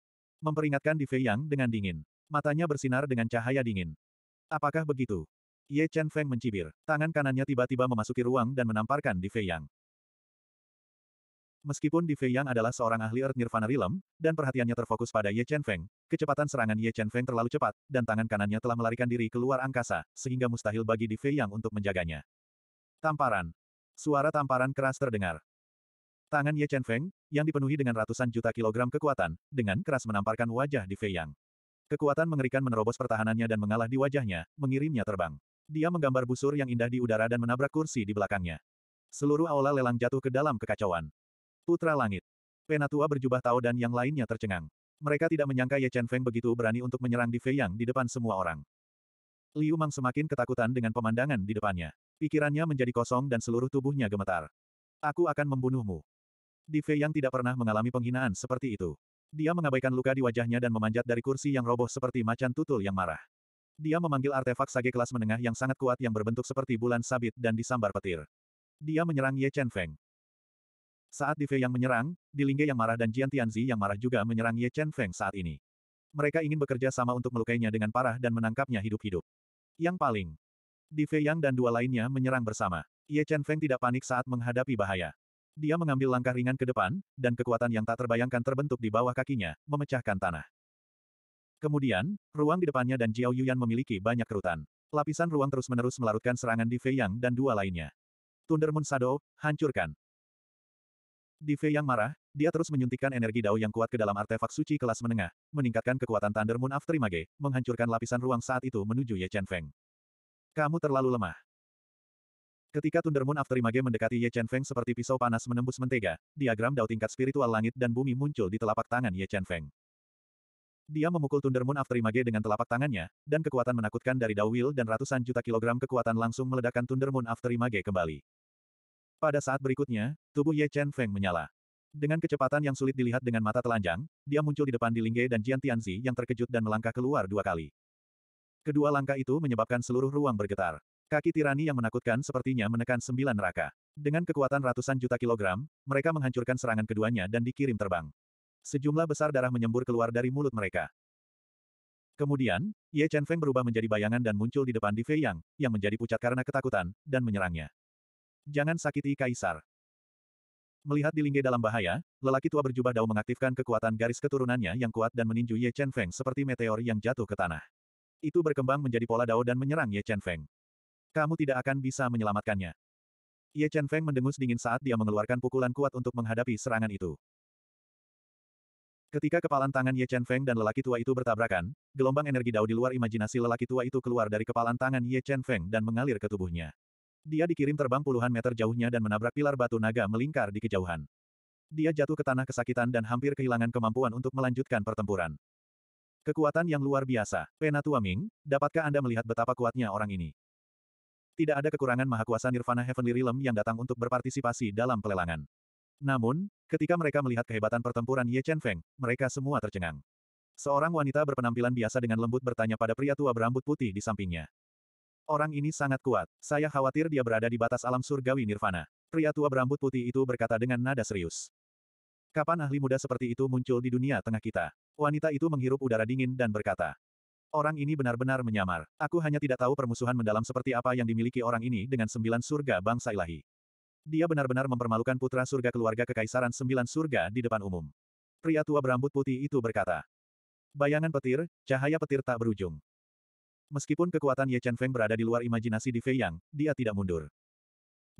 Memperingatkan Di Fei Yang dengan dingin. Matanya bersinar dengan cahaya dingin. Apakah begitu? Ye Chen Feng mencibir. Tangan kanannya tiba-tiba memasuki ruang dan menamparkan Di Fei Yang. Meskipun Di Fei Yang adalah seorang ahli Earth Nirvana Realm, dan perhatiannya terfokus pada Ye Chen Feng, kecepatan serangan Ye Chen Feng terlalu cepat, dan tangan kanannya telah melarikan diri keluar angkasa, sehingga mustahil bagi Di Fei Yang untuk menjaganya. Tamparan. Suara tamparan keras terdengar. Tangan Ye Chen Feng, yang dipenuhi dengan ratusan juta kilogram kekuatan, dengan keras menamparkan wajah di Fei Yang. Kekuatan mengerikan menerobos pertahanannya dan mengalah di wajahnya, mengirimnya terbang. Dia menggambar busur yang indah di udara dan menabrak kursi di belakangnya. Seluruh aula lelang jatuh ke dalam kekacauan. Putra Langit. Penatua berjubah Tao dan yang lainnya tercengang. Mereka tidak menyangka Ye Chen Feng begitu berani untuk menyerang di Fei Yang di depan semua orang. Liu Mang semakin ketakutan dengan pemandangan di depannya. Pikirannya menjadi kosong dan seluruh tubuhnya gemetar. Aku akan membunuhmu. Di Fei yang tidak pernah mengalami penghinaan seperti itu. Dia mengabaikan luka di wajahnya dan memanjat dari kursi yang roboh seperti macan tutul yang marah. Dia memanggil artefak sage kelas menengah yang sangat kuat yang berbentuk seperti bulan sabit dan disambar petir. Dia menyerang Ye Chen Feng. Saat Di Fei yang menyerang, Di Lingge yang marah dan Jian Tianzi yang marah juga menyerang Ye Chen Feng saat ini. Mereka ingin bekerja sama untuk melukainya dengan parah dan menangkapnya hidup-hidup. Yang paling, Di Fei Yang dan dua lainnya menyerang bersama. Ye Chen Feng tidak panik saat menghadapi bahaya. Dia mengambil langkah ringan ke depan, dan kekuatan yang tak terbayangkan terbentuk di bawah kakinya, memecahkan tanah. Kemudian, ruang di depannya dan Jiao Yuyan memiliki banyak kerutan. Lapisan ruang terus-menerus melarutkan serangan di Fei Yang dan dua lainnya. Thunder Moon Shadow, hancurkan. Di Fei Yang marah, dia terus menyuntikkan energi Dao yang kuat ke dalam artefak suci kelas menengah, meningkatkan kekuatan Thunder Moon Aftermage, menghancurkan lapisan ruang saat itu menuju Ye Chen Feng. Kamu terlalu lemah. Ketika Thunder Moon Afterimage mendekati Ye Chen Feng seperti pisau panas menembus mentega, diagram dao tingkat spiritual langit dan bumi muncul di telapak tangan Ye Chen Feng. Dia memukul Thunder Moon Afterimage dengan telapak tangannya, dan kekuatan menakutkan dari Dao Will dan ratusan juta kilogram kekuatan langsung meledakkan Thunder Moon Afterimage kembali. Pada saat berikutnya, tubuh Ye Chen Feng menyala. Dengan kecepatan yang sulit dilihat dengan mata telanjang, dia muncul di depan Di Lingge dan Jian Tianzi yang terkejut dan melangkah keluar dua kali. Kedua langkah itu menyebabkan seluruh ruang bergetar. Kaki tirani yang menakutkan sepertinya menekan sembilan neraka. Dengan kekuatan ratusan juta kilogram, mereka menghancurkan serangan keduanya dan dikirim terbang. Sejumlah besar darah menyembur keluar dari mulut mereka. Kemudian, Ye Chen Feng berubah menjadi bayangan dan muncul di depan Di Fei Yang, yang menjadi pucat karena ketakutan, dan menyerangnya. Jangan sakiti Kaisar. Melihat di Dilingge dalam bahaya, lelaki tua berjubah dao mengaktifkan kekuatan garis keturunannya yang kuat dan meninju Ye Chen Feng seperti meteor yang jatuh ke tanah. Itu berkembang menjadi pola dao dan menyerang Ye Chen Feng. Kamu tidak akan bisa menyelamatkannya. Ye Chen Feng mendengus dingin saat dia mengeluarkan pukulan kuat untuk menghadapi serangan itu. Ketika kepalan tangan Ye Chen Feng dan lelaki tua itu bertabrakan, gelombang energi Dao di luar imajinasi lelaki tua itu keluar dari kepalan tangan Ye Chen Feng dan mengalir ke tubuhnya. Dia dikirim terbang puluhan meter jauhnya dan menabrak pilar batu naga melingkar di kejauhan. Dia jatuh ke tanah kesakitan dan hampir kehilangan kemampuan untuk melanjutkan pertempuran. Kekuatan yang luar biasa. Penatua Ming, dapatkah Anda melihat betapa kuatnya orang ini? tidak ada kekurangan mahakuasa Nirvana Heavenly Realm yang datang untuk berpartisipasi dalam pelelangan. Namun, ketika mereka melihat kehebatan pertempuran Ye Chen Feng, mereka semua tercengang. Seorang wanita berpenampilan biasa dengan lembut bertanya pada pria tua berambut putih di sampingnya. Orang ini sangat kuat, saya khawatir dia berada di batas alam surgawi Nirvana. Pria tua berambut putih itu berkata dengan nada serius. Kapan ahli muda seperti itu muncul di dunia tengah kita? Wanita itu menghirup udara dingin dan berkata, Orang ini benar-benar menyamar. Aku hanya tidak tahu permusuhan mendalam seperti apa yang dimiliki orang ini dengan sembilan surga bangsa ilahi. Dia benar-benar mempermalukan putra surga keluarga kekaisaran sembilan surga di depan umum. Pria tua berambut putih itu berkata. Bayangan petir, cahaya petir tak berujung. Meskipun kekuatan Ye Chen Feng berada di luar imajinasi di Fei Yang, dia tidak mundur.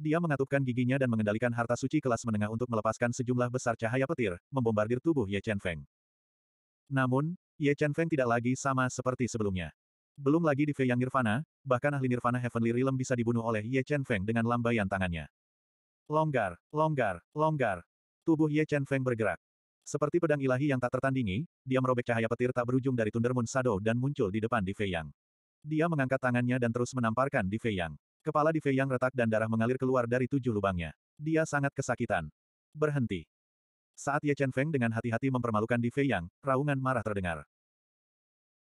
Dia mengatupkan giginya dan mengendalikan harta suci kelas menengah untuk melepaskan sejumlah besar cahaya petir, membombardir tubuh Ye Chen Feng. Namun, Ye Chen Feng tidak lagi sama seperti sebelumnya. Belum lagi di Fei Yang Nirvana, bahkan ahli Nirvana Heavenly Realm bisa dibunuh oleh Ye Chen Feng dengan lambaian tangannya. Longgar, longgar, longgar. Tubuh Ye Chen Feng bergerak. Seperti pedang ilahi yang tak tertandingi, dia merobek cahaya petir tak berujung dari Thunder Moon Shadow dan muncul di depan di Yang. Dia mengangkat tangannya dan terus menamparkan di Yang. Kepala di Yang retak dan darah mengalir keluar dari tujuh lubangnya. Dia sangat kesakitan. Berhenti. Saat Ye Chen Feng dengan hati-hati mempermalukan Di Fei Yang, raungan marah terdengar.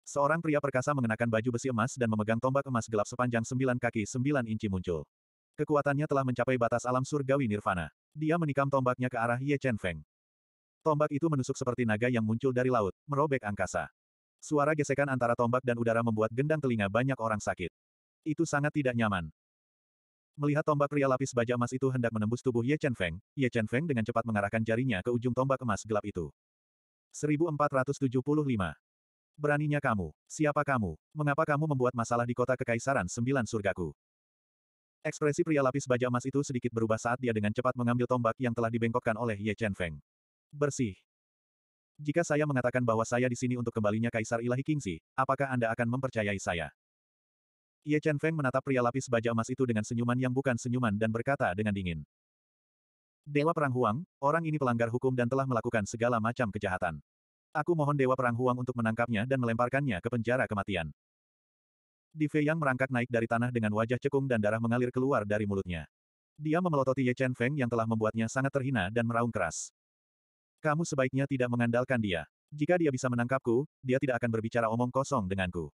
Seorang pria perkasa mengenakan baju besi emas dan memegang tombak emas gelap sepanjang sembilan kaki sembilan inci muncul. Kekuatannya telah mencapai batas alam surgawi nirvana. Dia menikam tombaknya ke arah Ye Chen Feng. Tombak itu menusuk seperti naga yang muncul dari laut, merobek angkasa. Suara gesekan antara tombak dan udara membuat gendang telinga banyak orang sakit. Itu sangat tidak nyaman. Melihat tombak pria lapis baja emas itu hendak menembus tubuh Ye Chen Feng, Ye Chen Feng dengan cepat mengarahkan jarinya ke ujung tombak emas gelap itu. 1475. Beraninya kamu. Siapa kamu? Mengapa kamu membuat masalah di kota kekaisaran sembilan surgaku? Ekspresi pria lapis baja emas itu sedikit berubah saat dia dengan cepat mengambil tombak yang telah dibengkokkan oleh Ye Chen Feng. Bersih. Jika saya mengatakan bahwa saya di sini untuk kembalinya Kaisar Ilahi Kingsi, apakah Anda akan mempercayai saya? Ye Chen Feng menatap pria lapis baja emas itu dengan senyuman yang bukan senyuman dan berkata dengan dingin. Dewa Perang Huang, orang ini pelanggar hukum dan telah melakukan segala macam kejahatan. Aku mohon Dewa Perang Huang untuk menangkapnya dan melemparkannya ke penjara kematian. Di Fei Yang merangkak naik dari tanah dengan wajah cekung dan darah mengalir keluar dari mulutnya. Dia memelototi Ye Chen Feng yang telah membuatnya sangat terhina dan meraung keras. Kamu sebaiknya tidak mengandalkan dia. Jika dia bisa menangkapku, dia tidak akan berbicara omong kosong denganku.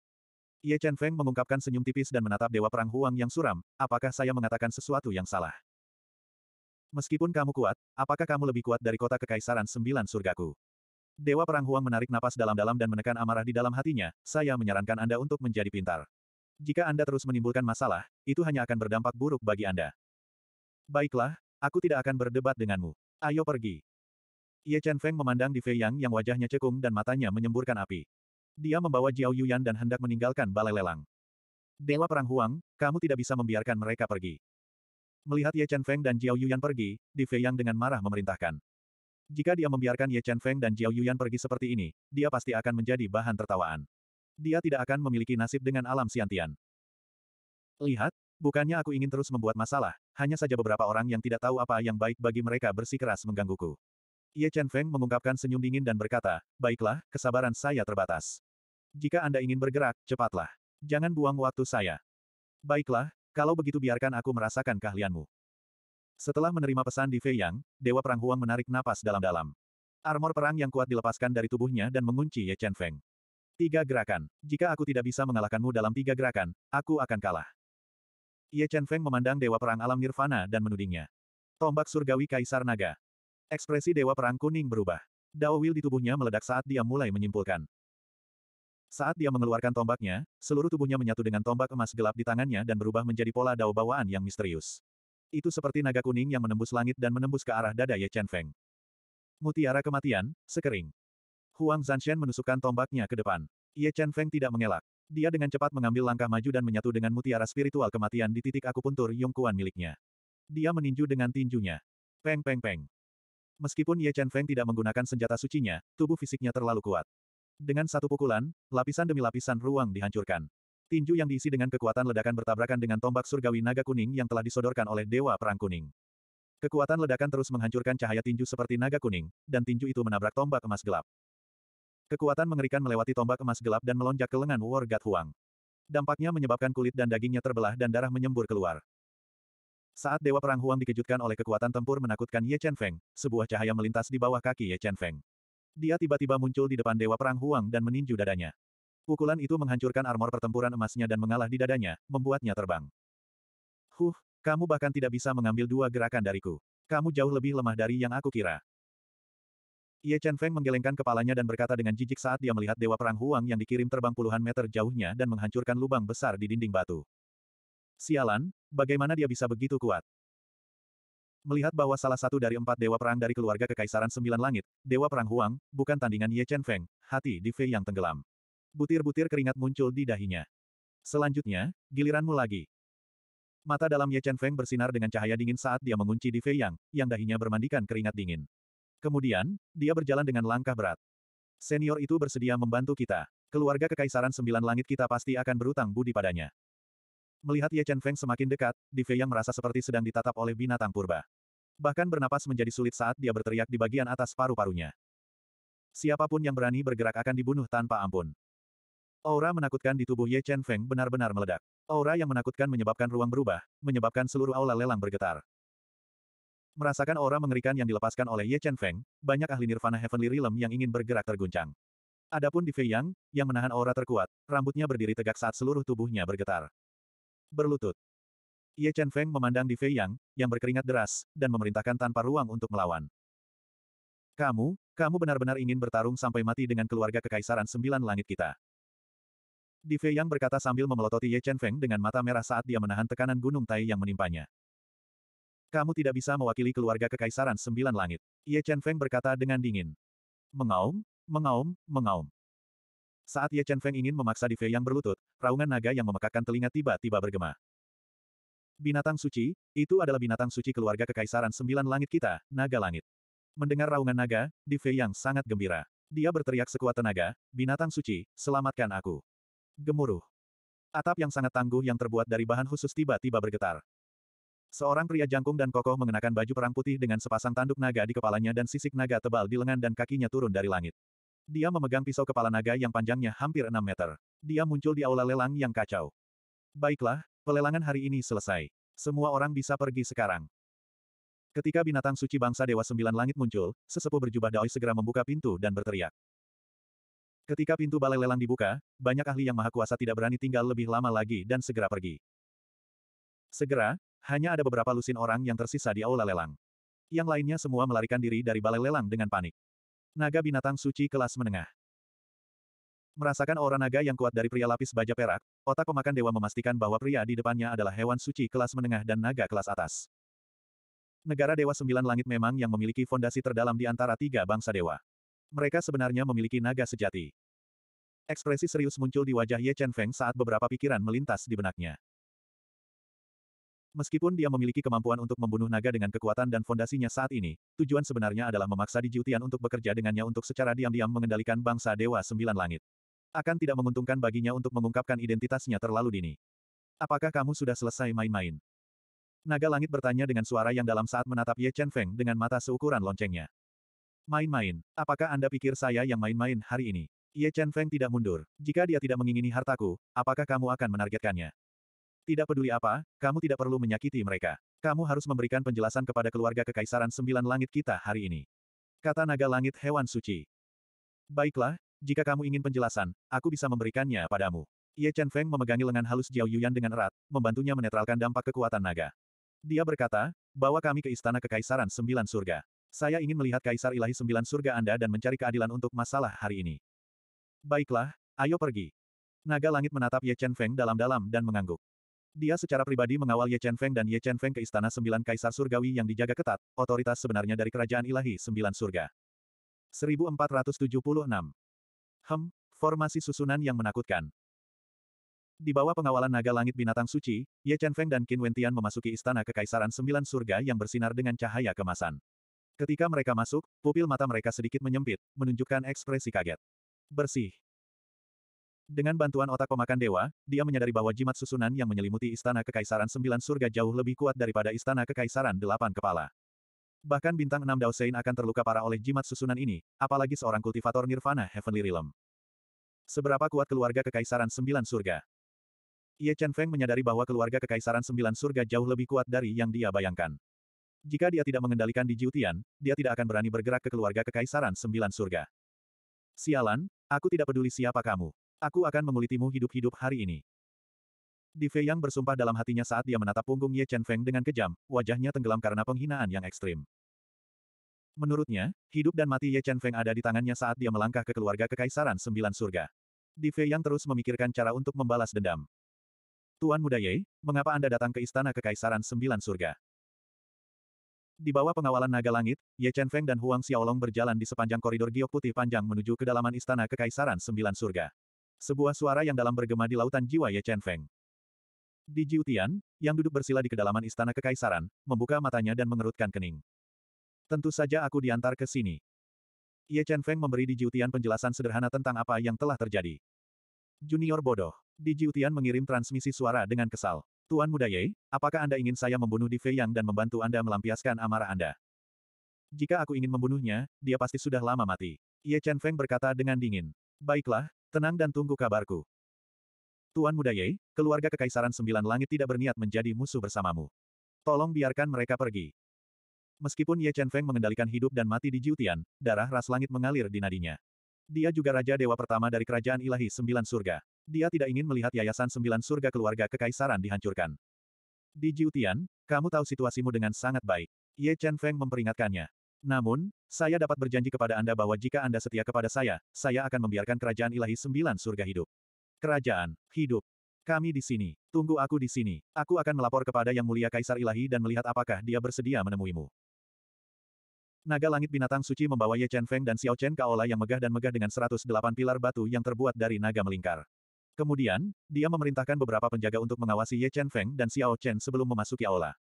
Ye Chen Feng mengungkapkan senyum tipis dan menatap Dewa Perang Huang yang suram, apakah saya mengatakan sesuatu yang salah? Meskipun kamu kuat, apakah kamu lebih kuat dari kota kekaisaran sembilan surgaku? Dewa Perang Huang menarik napas dalam-dalam dan menekan amarah di dalam hatinya, saya menyarankan Anda untuk menjadi pintar. Jika Anda terus menimbulkan masalah, itu hanya akan berdampak buruk bagi Anda. Baiklah, aku tidak akan berdebat denganmu. Ayo pergi. Ye Chen Feng memandang di Fei Yang yang wajahnya cekung dan matanya menyemburkan api. Dia membawa Jiao Yuyan dan hendak meninggalkan balai lelang. Dewa Perang Huang, kamu tidak bisa membiarkan mereka pergi. Melihat Ye Chen Feng dan Jiao Yuyan pergi, Di Fei Yang dengan marah memerintahkan. Jika dia membiarkan Ye Chen Feng dan Jiao Yuyan pergi seperti ini, dia pasti akan menjadi bahan tertawaan. Dia tidak akan memiliki nasib dengan alam siantian. Lihat, bukannya aku ingin terus membuat masalah, hanya saja beberapa orang yang tidak tahu apa yang baik bagi mereka bersikeras menggangguku. Ye Chen Feng mengungkapkan senyum dingin dan berkata, baiklah, kesabaran saya terbatas. Jika Anda ingin bergerak, cepatlah. Jangan buang waktu saya. Baiklah, kalau begitu biarkan aku merasakan keahlianmu. Setelah menerima pesan di Fei Yang, Dewa Perang Huang menarik napas dalam-dalam. Armor perang yang kuat dilepaskan dari tubuhnya dan mengunci Ye Chen Feng. Tiga gerakan. Jika aku tidak bisa mengalahkanmu dalam tiga gerakan, aku akan kalah. Ye Chen Feng memandang Dewa Perang Alam Nirvana dan menudingnya. Tombak surgawi Kaisar Naga. Ekspresi Dewa Perang Kuning berubah. Dao Will di tubuhnya meledak saat dia mulai menyimpulkan. Saat dia mengeluarkan tombaknya, seluruh tubuhnya menyatu dengan tombak emas gelap di tangannya dan berubah menjadi pola dao bawaan yang misterius. Itu seperti naga kuning yang menembus langit dan menembus ke arah dada Ye Chen Feng. Mutiara kematian, sekering. Huang Zanshen menusukkan tombaknya ke depan. Ye Chen Feng tidak mengelak. Dia dengan cepat mengambil langkah maju dan menyatu dengan mutiara spiritual kematian di titik akupuntur Yong Kuan miliknya. Dia meninju dengan tinjunya. Peng peng peng. Meskipun Ye Chen Feng tidak menggunakan senjata sucinya, tubuh fisiknya terlalu kuat. Dengan satu pukulan, lapisan demi lapisan ruang dihancurkan. Tinju yang diisi dengan kekuatan ledakan bertabrakan dengan tombak surgawi naga kuning yang telah disodorkan oleh Dewa Perang Kuning. Kekuatan ledakan terus menghancurkan cahaya tinju seperti naga kuning, dan tinju itu menabrak tombak emas gelap. Kekuatan mengerikan melewati tombak emas gelap dan melonjak ke lengan war God Huang. Dampaknya menyebabkan kulit dan dagingnya terbelah dan darah menyembur keluar. Saat Dewa Perang Huang dikejutkan oleh kekuatan tempur menakutkan Ye Chen Feng, sebuah cahaya melintas di bawah kaki Ye Chen Feng. Dia tiba-tiba muncul di depan Dewa Perang Huang dan meninju dadanya. Pukulan itu menghancurkan armor pertempuran emasnya dan mengalah di dadanya, membuatnya terbang. Huh, kamu bahkan tidak bisa mengambil dua gerakan dariku. Kamu jauh lebih lemah dari yang aku kira. Ye Chen Feng menggelengkan kepalanya dan berkata dengan jijik saat dia melihat Dewa Perang Huang yang dikirim terbang puluhan meter jauhnya dan menghancurkan lubang besar di dinding batu. Sialan, bagaimana dia bisa begitu kuat? Melihat bahwa salah satu dari empat dewa perang dari keluarga Kekaisaran Sembilan Langit, Dewa Perang Huang, bukan tandingan Ye Chen Feng, hati di Fei yang tenggelam. Butir-butir keringat muncul di dahinya. Selanjutnya, giliranmu lagi. Mata dalam Ye Chen Feng bersinar dengan cahaya dingin saat dia mengunci di Fei Yang, yang dahinya bermandikan keringat dingin. Kemudian, dia berjalan dengan langkah berat. Senior itu bersedia membantu kita. Keluarga Kekaisaran Sembilan Langit kita pasti akan berutang budi padanya. Melihat Ye Chen Feng semakin dekat, Di Fei yang merasa seperti sedang ditatap oleh binatang purba. Bahkan bernapas menjadi sulit saat dia berteriak di bagian atas paru-parunya. Siapapun yang berani bergerak akan dibunuh tanpa ampun. Aura menakutkan di tubuh Ye Chen Feng benar-benar meledak. Aura yang menakutkan menyebabkan ruang berubah, menyebabkan seluruh aula lelang bergetar. Merasakan aura mengerikan yang dilepaskan oleh Ye Chen Feng, banyak ahli Nirvana Heavenly Realm yang ingin bergerak terguncang. Adapun di Fei Yang, yang menahan aura terkuat, rambutnya berdiri tegak saat seluruh tubuhnya bergetar. Berlutut. Ye Chen Feng memandang di Fei Yang, yang berkeringat deras, dan memerintahkan tanpa ruang untuk melawan. Kamu, kamu benar-benar ingin bertarung sampai mati dengan keluarga kekaisaran sembilan langit kita. Di Fei Yang berkata sambil memelototi Ye Chen Feng dengan mata merah saat dia menahan tekanan gunung Tai yang menimpanya. Kamu tidak bisa mewakili keluarga kekaisaran sembilan langit. Ye Chen Feng berkata dengan dingin. Mengaum, mengaum, mengaum. Saat Ye Chen Feng ingin memaksa Di Fei yang berlutut, raungan naga yang memekakkan telinga tiba-tiba bergema. Binatang suci, itu adalah binatang suci keluarga kekaisaran sembilan langit kita, naga langit. Mendengar raungan naga, Di Fei yang sangat gembira. Dia berteriak sekuat tenaga, binatang suci, selamatkan aku. Gemuruh. Atap yang sangat tangguh yang terbuat dari bahan khusus tiba-tiba bergetar. Seorang pria jangkung dan kokoh mengenakan baju perang putih dengan sepasang tanduk naga di kepalanya dan sisik naga tebal di lengan dan kakinya turun dari langit. Dia memegang pisau kepala naga yang panjangnya hampir 6 meter. Dia muncul di aula lelang yang kacau. Baiklah, pelelangan hari ini selesai. Semua orang bisa pergi sekarang. Ketika binatang suci bangsa Dewa Sembilan Langit muncul, sesepuh berjubah Daoi segera membuka pintu dan berteriak. Ketika pintu balai lelang dibuka, banyak ahli yang maha kuasa tidak berani tinggal lebih lama lagi dan segera pergi. Segera, hanya ada beberapa lusin orang yang tersisa di aula lelang. Yang lainnya semua melarikan diri dari balai lelang dengan panik. Naga binatang suci kelas menengah. Merasakan aura naga yang kuat dari pria lapis baja perak, otak pemakan dewa memastikan bahwa pria di depannya adalah hewan suci kelas menengah dan naga kelas atas. Negara Dewa Sembilan Langit memang yang memiliki fondasi terdalam di antara tiga bangsa dewa. Mereka sebenarnya memiliki naga sejati. Ekspresi serius muncul di wajah Ye Chen Feng saat beberapa pikiran melintas di benaknya. Meskipun dia memiliki kemampuan untuk membunuh naga dengan kekuatan dan fondasinya saat ini, tujuan sebenarnya adalah memaksa Di Jutian untuk bekerja dengannya untuk secara diam-diam mengendalikan bangsa Dewa Sembilan Langit. Akan tidak menguntungkan baginya untuk mengungkapkan identitasnya terlalu dini. Apakah kamu sudah selesai main-main? Naga Langit bertanya dengan suara yang dalam saat menatap Ye Chen Feng dengan mata seukuran loncengnya. Main-main, apakah Anda pikir saya yang main-main hari ini? Ye Chen Feng tidak mundur. Jika dia tidak mengingini hartaku, apakah kamu akan menargetkannya? Tidak peduli apa, kamu tidak perlu menyakiti mereka. Kamu harus memberikan penjelasan kepada keluarga Kekaisaran Sembilan Langit kita hari ini. Kata naga langit hewan suci. Baiklah, jika kamu ingin penjelasan, aku bisa memberikannya padamu. Ye Chen Feng memegangi lengan halus Jiao Yuyan dengan erat, membantunya menetralkan dampak kekuatan naga. Dia berkata, bawa kami ke istana Kekaisaran Sembilan Surga. Saya ingin melihat Kaisar Ilahi Sembilan Surga Anda dan mencari keadilan untuk masalah hari ini. Baiklah, ayo pergi. Naga langit menatap Ye Chen Feng dalam-dalam dan mengangguk. Dia secara pribadi mengawal Ye Chen Feng dan Ye Chen Feng ke Istana Sembilan Kaisar Surgawi yang dijaga ketat, otoritas sebenarnya dari Kerajaan Ilahi Sembilan Surga. 1476. Hem, formasi susunan yang menakutkan. Di bawah pengawalan naga langit binatang suci, Ye Chen Feng dan Qin Wentian memasuki istana kekaisaran sembilan surga yang bersinar dengan cahaya kemasan. Ketika mereka masuk, pupil mata mereka sedikit menyempit, menunjukkan ekspresi kaget. Bersih. Dengan bantuan otak pemakan dewa, dia menyadari bahwa jimat susunan yang menyelimuti istana kekaisaran sembilan surga jauh lebih kuat daripada istana kekaisaran delapan kepala. Bahkan bintang enam Daosein akan terluka parah oleh jimat susunan ini, apalagi seorang kultivator nirvana Heavenly Realm. Seberapa kuat keluarga kekaisaran sembilan surga? Ye Chen Feng menyadari bahwa keluarga kekaisaran sembilan surga jauh lebih kuat dari yang dia bayangkan. Jika dia tidak mengendalikan di Jiutian, dia tidak akan berani bergerak ke keluarga kekaisaran sembilan surga. Sialan, aku tidak peduli siapa kamu. Aku akan mengulitimu hidup-hidup hari ini. Di Fei Yang bersumpah dalam hatinya saat dia menatap punggung Ye Chen Feng dengan kejam, wajahnya tenggelam karena penghinaan yang ekstrim. Menurutnya, hidup dan mati Ye Chen Feng ada di tangannya saat dia melangkah ke keluarga Kekaisaran Sembilan Surga. Di Fei Yang terus memikirkan cara untuk membalas dendam. Tuan Muda Ye, mengapa Anda datang ke Istana Kekaisaran Sembilan Surga? Di bawah pengawalan naga langit, Ye Chen Feng dan Huang Xiaolong berjalan di sepanjang koridor giok putih panjang menuju kedalaman Istana Kekaisaran Sembilan Surga. Sebuah suara yang dalam bergema di lautan jiwa Ye Chen Feng. Di Jiutian, yang duduk bersila di kedalaman istana kekaisaran, membuka matanya dan mengerutkan kening. Tentu saja aku diantar ke sini. Ye Chen Feng memberi Di Jiutian penjelasan sederhana tentang apa yang telah terjadi. Junior bodoh. Di Jiutian mengirim transmisi suara dengan kesal. Tuan muda Ye, apakah Anda ingin saya membunuh Di Fei Yang dan membantu Anda melampiaskan amarah Anda? Jika aku ingin membunuhnya, dia pasti sudah lama mati. Ye Chen Feng berkata dengan dingin. Baiklah, Tenang dan tunggu kabarku. Tuan Muda Ye, keluarga Kekaisaran Sembilan Langit tidak berniat menjadi musuh bersamamu. Tolong biarkan mereka pergi. Meskipun Ye Chen Feng mengendalikan hidup dan mati di Jiutian, darah ras langit mengalir di nadinya. Dia juga Raja Dewa pertama dari Kerajaan Ilahi Sembilan Surga. Dia tidak ingin melihat Yayasan Sembilan Surga keluarga Kekaisaran dihancurkan. Di Jiutian, kamu tahu situasimu dengan sangat baik. Ye Chen Feng memperingatkannya. Namun, saya dapat berjanji kepada Anda bahwa jika Anda setia kepada saya, saya akan membiarkan kerajaan ilahi sembilan surga hidup. Kerajaan, hidup. Kami di sini. Tunggu aku di sini. Aku akan melapor kepada Yang Mulia Kaisar Ilahi dan melihat apakah dia bersedia menemuimu. Naga langit binatang suci membawa Ye Chen Feng dan Xiao Chen Kaola yang megah dan megah dengan 108 pilar batu yang terbuat dari naga melingkar. Kemudian, dia memerintahkan beberapa penjaga untuk mengawasi Ye Chen Feng dan Xiao Chen sebelum memasuki aula.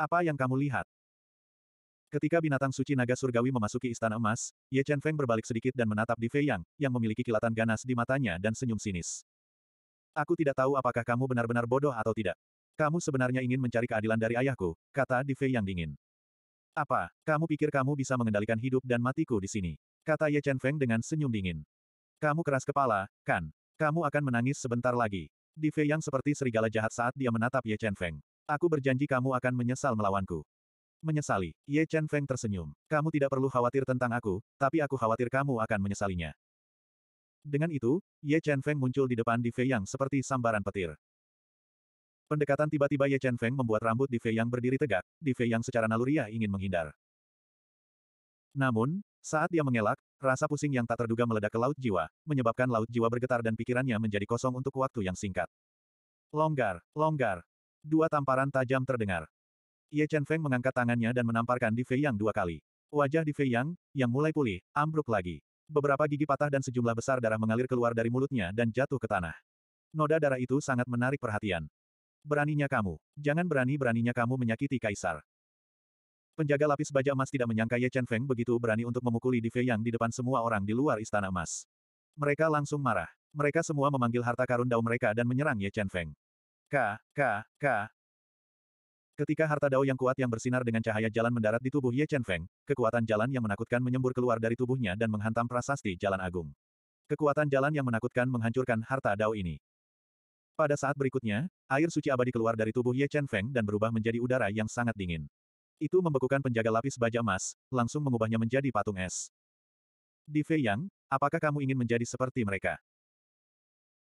Apa yang kamu lihat? Ketika binatang suci naga surgawi memasuki istana emas, Ye Chen Feng berbalik sedikit dan menatap di Fei Yang, yang memiliki kilatan ganas di matanya dan senyum sinis. Aku tidak tahu apakah kamu benar-benar bodoh atau tidak. Kamu sebenarnya ingin mencari keadilan dari ayahku, kata di Fei Yang dingin. Apa, kamu pikir kamu bisa mengendalikan hidup dan matiku di sini? Kata Ye Chen Feng dengan senyum dingin. Kamu keras kepala, kan? Kamu akan menangis sebentar lagi. Di Fei Yang seperti serigala jahat saat dia menatap Ye Chen Feng. Aku berjanji kamu akan menyesal melawanku. Menyesali. Ye Chen Feng tersenyum. Kamu tidak perlu khawatir tentang aku, tapi aku khawatir kamu akan menyesalinya. Dengan itu, Ye Chen Feng muncul di depan di Fei Yang seperti sambaran petir. Pendekatan tiba-tiba Ye Chen Feng membuat rambut di Fei Yang berdiri tegak, di Fei Yang secara naluriah ingin menghindar. Namun, saat dia mengelak, rasa pusing yang tak terduga meledak ke laut jiwa, menyebabkan laut jiwa bergetar dan pikirannya menjadi kosong untuk waktu yang singkat. Longgar, longgar. Dua tamparan tajam terdengar. Ye Chen Feng mengangkat tangannya dan menamparkan di Fei Yang dua kali. Wajah di Fei Yang, yang mulai pulih, ambruk lagi. Beberapa gigi patah dan sejumlah besar darah mengalir keluar dari mulutnya dan jatuh ke tanah. Noda darah itu sangat menarik perhatian. Beraninya kamu. Jangan berani-beraninya kamu menyakiti kaisar. Penjaga lapis baja emas tidak menyangka Ye Chen Feng begitu berani untuk memukuli Di Fei Yang di depan semua orang di luar istana emas. Mereka langsung marah. Mereka semua memanggil harta karun dao mereka dan menyerang Ye Chen Feng. K, K, K, Ketika harta dao yang kuat yang bersinar dengan cahaya jalan mendarat di tubuh Ye Chen Feng, kekuatan jalan yang menakutkan menyembur keluar dari tubuhnya dan menghantam prasasti jalan agung. Kekuatan jalan yang menakutkan menghancurkan harta dao ini. Pada saat berikutnya, air suci abadi keluar dari tubuh Ye Chen Feng dan berubah menjadi udara yang sangat dingin. Itu membekukan penjaga lapis baja emas, langsung mengubahnya menjadi patung es. Di Fei Yang, apakah kamu ingin menjadi seperti mereka?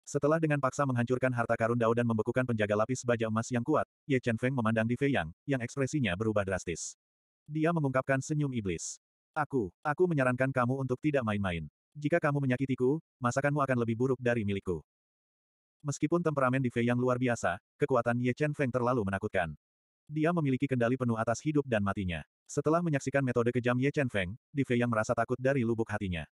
Setelah dengan paksa menghancurkan harta karun Dao dan membekukan penjaga lapis baja emas yang kuat, Ye Chen Feng memandang di Fei Yang, yang ekspresinya berubah drastis. Dia mengungkapkan senyum iblis. Aku, aku menyarankan kamu untuk tidak main-main. Jika kamu menyakitiku, masakanmu akan lebih buruk dari milikku. Meskipun temperamen di Fei Yang luar biasa, kekuatan Ye Chen Feng terlalu menakutkan. Dia memiliki kendali penuh atas hidup dan matinya. Setelah menyaksikan metode kejam Ye Chen Feng, Di Fei Yang merasa takut dari lubuk hatinya.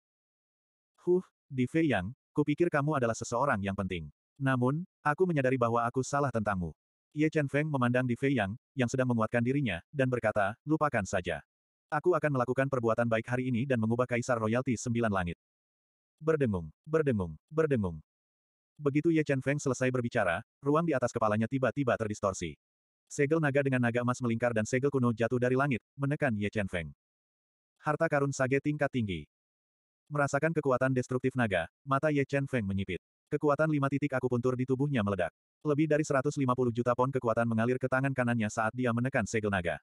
Huh, Di Fei Yang, Kupikir kamu adalah seseorang yang penting. Namun, aku menyadari bahwa aku salah tentangmu. Ye Chen Feng memandang di Fei Yang, yang sedang menguatkan dirinya, dan berkata, lupakan saja. Aku akan melakukan perbuatan baik hari ini dan mengubah Kaisar Royalty Sembilan Langit. Berdengung, berdengung, berdengung. Begitu Ye Chen Feng selesai berbicara, ruang di atas kepalanya tiba-tiba terdistorsi. Segel naga dengan naga emas melingkar dan segel kuno jatuh dari langit, menekan Ye Chen Feng. Harta karun sage tingkat tinggi. Merasakan kekuatan destruktif naga, mata Ye Chen Feng menyipit. Kekuatan lima titik akupuntur di tubuhnya meledak. Lebih dari 150 juta pon kekuatan mengalir ke tangan kanannya saat dia menekan segel naga.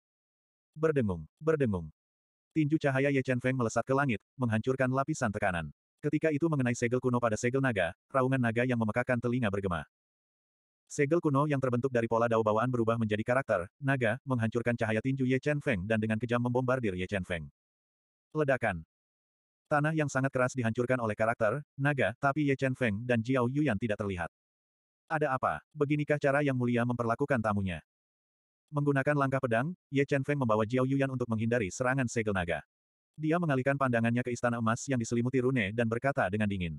Berdengung, berdengung. Tinju cahaya Ye Chen Feng melesat ke langit, menghancurkan lapisan tekanan. Ketika itu mengenai segel kuno pada segel naga, raungan naga yang memekakan telinga bergema. Segel kuno yang terbentuk dari pola dao bawaan berubah menjadi karakter, naga, menghancurkan cahaya tinju Ye Chen Feng dan dengan kejam membombardir Ye Chen Feng. Ledakan. Tanah yang sangat keras dihancurkan oleh karakter, naga, tapi Ye Chen Feng dan Jiao Yuan tidak terlihat. Ada apa? Beginikah cara yang mulia memperlakukan tamunya? Menggunakan langkah pedang, Ye Chen Feng membawa Jiao Yuan untuk menghindari serangan segel naga. Dia mengalihkan pandangannya ke istana emas yang diselimuti rune dan berkata dengan dingin.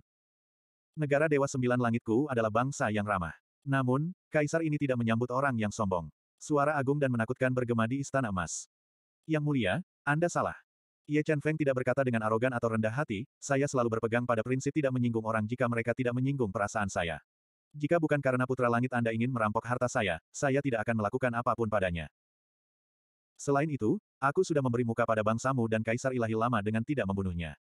Negara Dewa Sembilan Langitku adalah bangsa yang ramah. Namun, kaisar ini tidak menyambut orang yang sombong. Suara agung dan menakutkan bergema di istana emas. Yang mulia, Anda salah. Ye Chen Feng tidak berkata dengan arogan atau rendah hati, saya selalu berpegang pada prinsip tidak menyinggung orang jika mereka tidak menyinggung perasaan saya. Jika bukan karena putra langit Anda ingin merampok harta saya, saya tidak akan melakukan apapun padanya. Selain itu, aku sudah memberi muka pada bangsamu dan kaisar ilahi lama dengan tidak membunuhnya.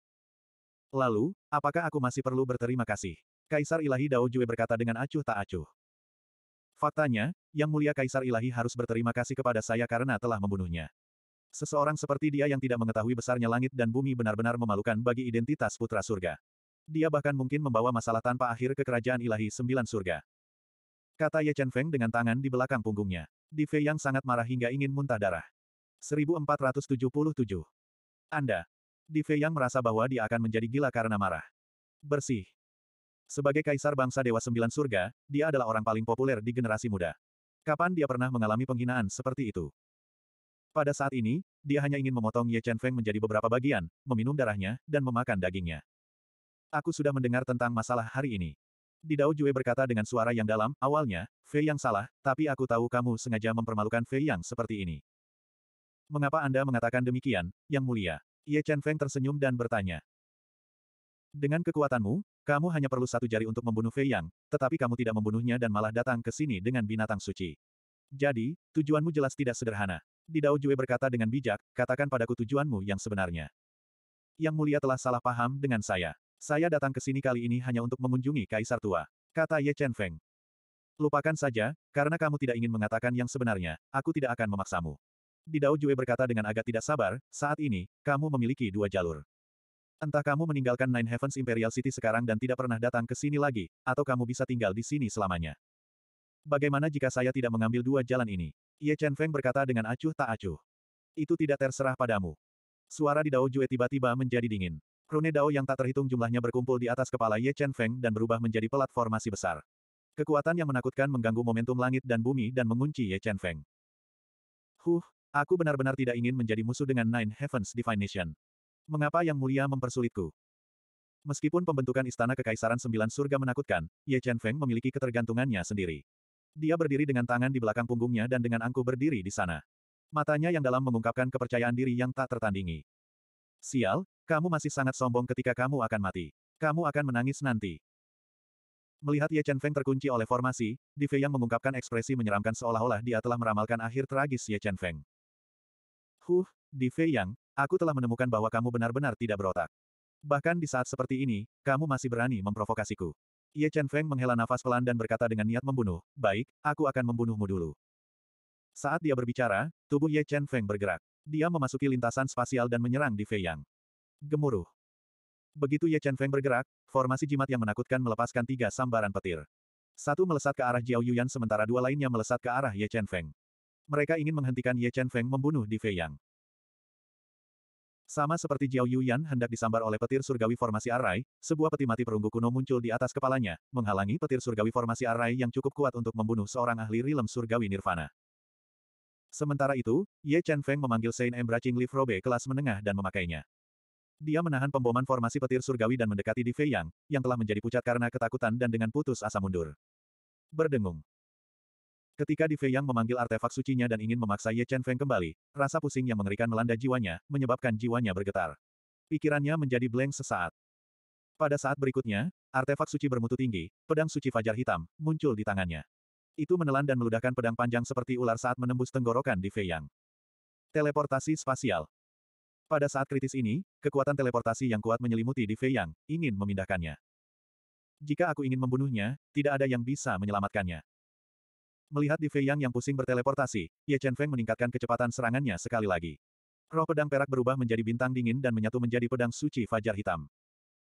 Lalu, apakah aku masih perlu berterima kasih? Kaisar ilahi Dao Jue berkata dengan acuh tak acuh. Faktanya, Yang Mulia Kaisar Ilahi harus berterima kasih kepada saya karena telah membunuhnya. Seseorang seperti dia yang tidak mengetahui besarnya langit dan bumi benar-benar memalukan bagi identitas putra surga. Dia bahkan mungkin membawa masalah tanpa akhir ke kerajaan ilahi sembilan surga. Kata Ye Chen Feng dengan tangan di belakang punggungnya. Di Fei yang sangat marah hingga ingin muntah darah. 1477 Anda. Di Fei yang merasa bahwa dia akan menjadi gila karena marah. Bersih. Sebagai kaisar bangsa Dewa Sembilan Surga, dia adalah orang paling populer di generasi muda. Kapan dia pernah mengalami penghinaan seperti itu? Pada saat ini, dia hanya ingin memotong Ye Chen Feng menjadi beberapa bagian, meminum darahnya, dan memakan dagingnya. Aku sudah mendengar tentang masalah hari ini. Didao Jue berkata dengan suara yang dalam, awalnya, Fei yang salah, tapi aku tahu kamu sengaja mempermalukan Fei yang seperti ini. Mengapa Anda mengatakan demikian, Yang Mulia? Ye Chen Feng tersenyum dan bertanya. Dengan kekuatanmu, kamu hanya perlu satu jari untuk membunuh Fei Yang, tetapi kamu tidak membunuhnya dan malah datang ke sini dengan binatang suci. Jadi, tujuanmu jelas tidak sederhana. Di Dao Jue berkata dengan bijak, katakan padaku tujuanmu yang sebenarnya. Yang mulia telah salah paham dengan saya. Saya datang ke sini kali ini hanya untuk mengunjungi Kaisar Tua. Kata Ye Chen Feng. Lupakan saja, karena kamu tidak ingin mengatakan yang sebenarnya, aku tidak akan memaksamu. Di Dao Jue berkata dengan agak tidak sabar, saat ini, kamu memiliki dua jalur. Entah kamu meninggalkan Nine Heavens Imperial City sekarang dan tidak pernah datang ke sini lagi, atau kamu bisa tinggal di sini selamanya. Bagaimana jika saya tidak mengambil dua jalan ini? Ye Chen Feng berkata dengan acuh tak acuh. Itu tidak terserah padamu. Suara di Dao Jue tiba-tiba menjadi dingin. Rune Dao yang tak terhitung jumlahnya berkumpul di atas kepala Ye Chen Feng dan berubah menjadi pelat formasi besar. Kekuatan yang menakutkan mengganggu momentum langit dan bumi dan mengunci Ye Chen Feng. Huh, aku benar-benar tidak ingin menjadi musuh dengan Nine Heavens Divine Nation. Mengapa Yang Mulia mempersulitku? Meskipun pembentukan Istana Kekaisaran Sembilan Surga menakutkan, Ye Chen Feng memiliki ketergantungannya sendiri. Dia berdiri dengan tangan di belakang punggungnya dan dengan angkuh berdiri di sana. Matanya yang dalam mengungkapkan kepercayaan diri yang tak tertandingi. Sial, kamu masih sangat sombong ketika kamu akan mati. Kamu akan menangis nanti. Melihat Ye Chen Feng terkunci oleh formasi, Di Fei yang mengungkapkan ekspresi menyeramkan seolah-olah dia telah meramalkan akhir tragis Ye Chen Feng. Huh, Di Fei yang, aku telah menemukan bahwa kamu benar-benar tidak berotak. Bahkan di saat seperti ini, kamu masih berani memprovokasiku. Ye Chen Feng menghela nafas pelan dan berkata dengan niat membunuh, baik, aku akan membunuhmu dulu. Saat dia berbicara, tubuh Ye Chen Feng bergerak. Dia memasuki lintasan spasial dan menyerang di Fei Yang. Gemuruh. Begitu Ye Chen Feng bergerak, formasi jimat yang menakutkan melepaskan tiga sambaran petir. Satu melesat ke arah Jiao Yuan sementara dua lainnya melesat ke arah Ye Chen Feng. Mereka ingin menghentikan Ye Chen Feng membunuh di Fei Yang. Sama seperti Jiao Yuyan hendak disambar oleh petir surgawi formasi Arai, sebuah peti mati perunggu kuno muncul di atas kepalanya, menghalangi petir surgawi formasi Arai yang cukup kuat untuk membunuh seorang ahli rilem surgawi nirvana. Sementara itu, Ye Chen Feng memanggil Saint Embracing Leaf Robe kelas menengah dan memakainya. Dia menahan pemboman formasi petir surgawi dan mendekati Di Fei Yang, yang telah menjadi pucat karena ketakutan dan dengan putus asa mundur. Berdengung. Ketika Di Fei Yang memanggil artefak sucinya dan ingin memaksa Ye Chen Feng kembali, rasa pusing yang mengerikan melanda jiwanya, menyebabkan jiwanya bergetar. Pikirannya menjadi blank sesaat. Pada saat berikutnya, artefak suci bermutu tinggi, pedang suci fajar hitam, muncul di tangannya. Itu menelan dan meludahkan pedang panjang seperti ular saat menembus tenggorokan Di Fei Yang. Teleportasi spasial. Pada saat kritis ini, kekuatan teleportasi yang kuat menyelimuti Di Fei Yang, ingin memindahkannya. Jika aku ingin membunuhnya, tidak ada yang bisa menyelamatkannya. Melihat di Fei Yang yang pusing berteleportasi, Ye Chen Feng meningkatkan kecepatan serangannya sekali lagi. Roh pedang perak berubah menjadi bintang dingin dan menyatu menjadi pedang suci Fajar Hitam.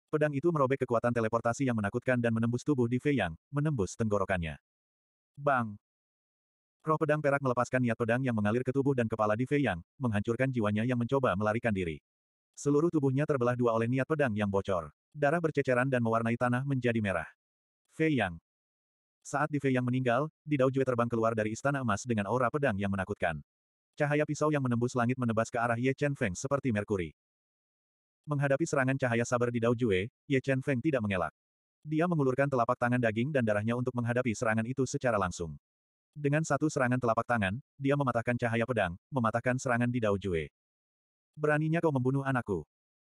Pedang itu merobek kekuatan teleportasi yang menakutkan dan menembus tubuh di Fei Yang, menembus tenggorokannya. Bang! Roh pedang perak melepaskan niat pedang yang mengalir ke tubuh dan kepala di Fei Yang, menghancurkan jiwanya yang mencoba melarikan diri. Seluruh tubuhnya terbelah dua oleh niat pedang yang bocor. Darah berceceran dan mewarnai tanah menjadi merah. Fei Yang, saat Di Fei yang meninggal, Di Dao Jue terbang keluar dari istana emas dengan aura pedang yang menakutkan. Cahaya pisau yang menembus langit menebas ke arah Ye Chen Feng seperti merkuri. Menghadapi serangan cahaya sabar Di Dao Jue, Ye Chen Feng tidak mengelak. Dia mengulurkan telapak tangan daging dan darahnya untuk menghadapi serangan itu secara langsung. Dengan satu serangan telapak tangan, dia mematahkan cahaya pedang, mematahkan serangan Di Dao Jue. Beraninya kau membunuh anakku.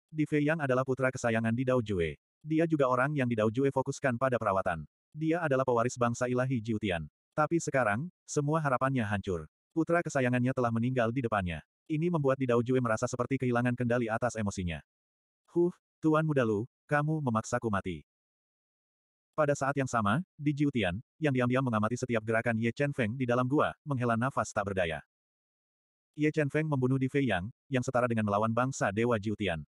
Di Fei Yang adalah putra kesayangan Di Dao Jue. Dia juga orang yang Di Dao Jue fokuskan pada perawatan. Dia adalah pewaris bangsa ilahi Jiutian. Tapi sekarang, semua harapannya hancur. Putra kesayangannya telah meninggal di depannya. Ini membuat Didao Jue merasa seperti kehilangan kendali atas emosinya. Huh, Tuan Muda Lu, kamu memaksaku mati. Pada saat yang sama, di Jiutian, yang diam-diam mengamati setiap gerakan Ye Chen Feng di dalam gua, menghela nafas tak berdaya. Ye Chen Feng membunuh Di Fei Yang, yang setara dengan melawan bangsa Dewa Jiutian.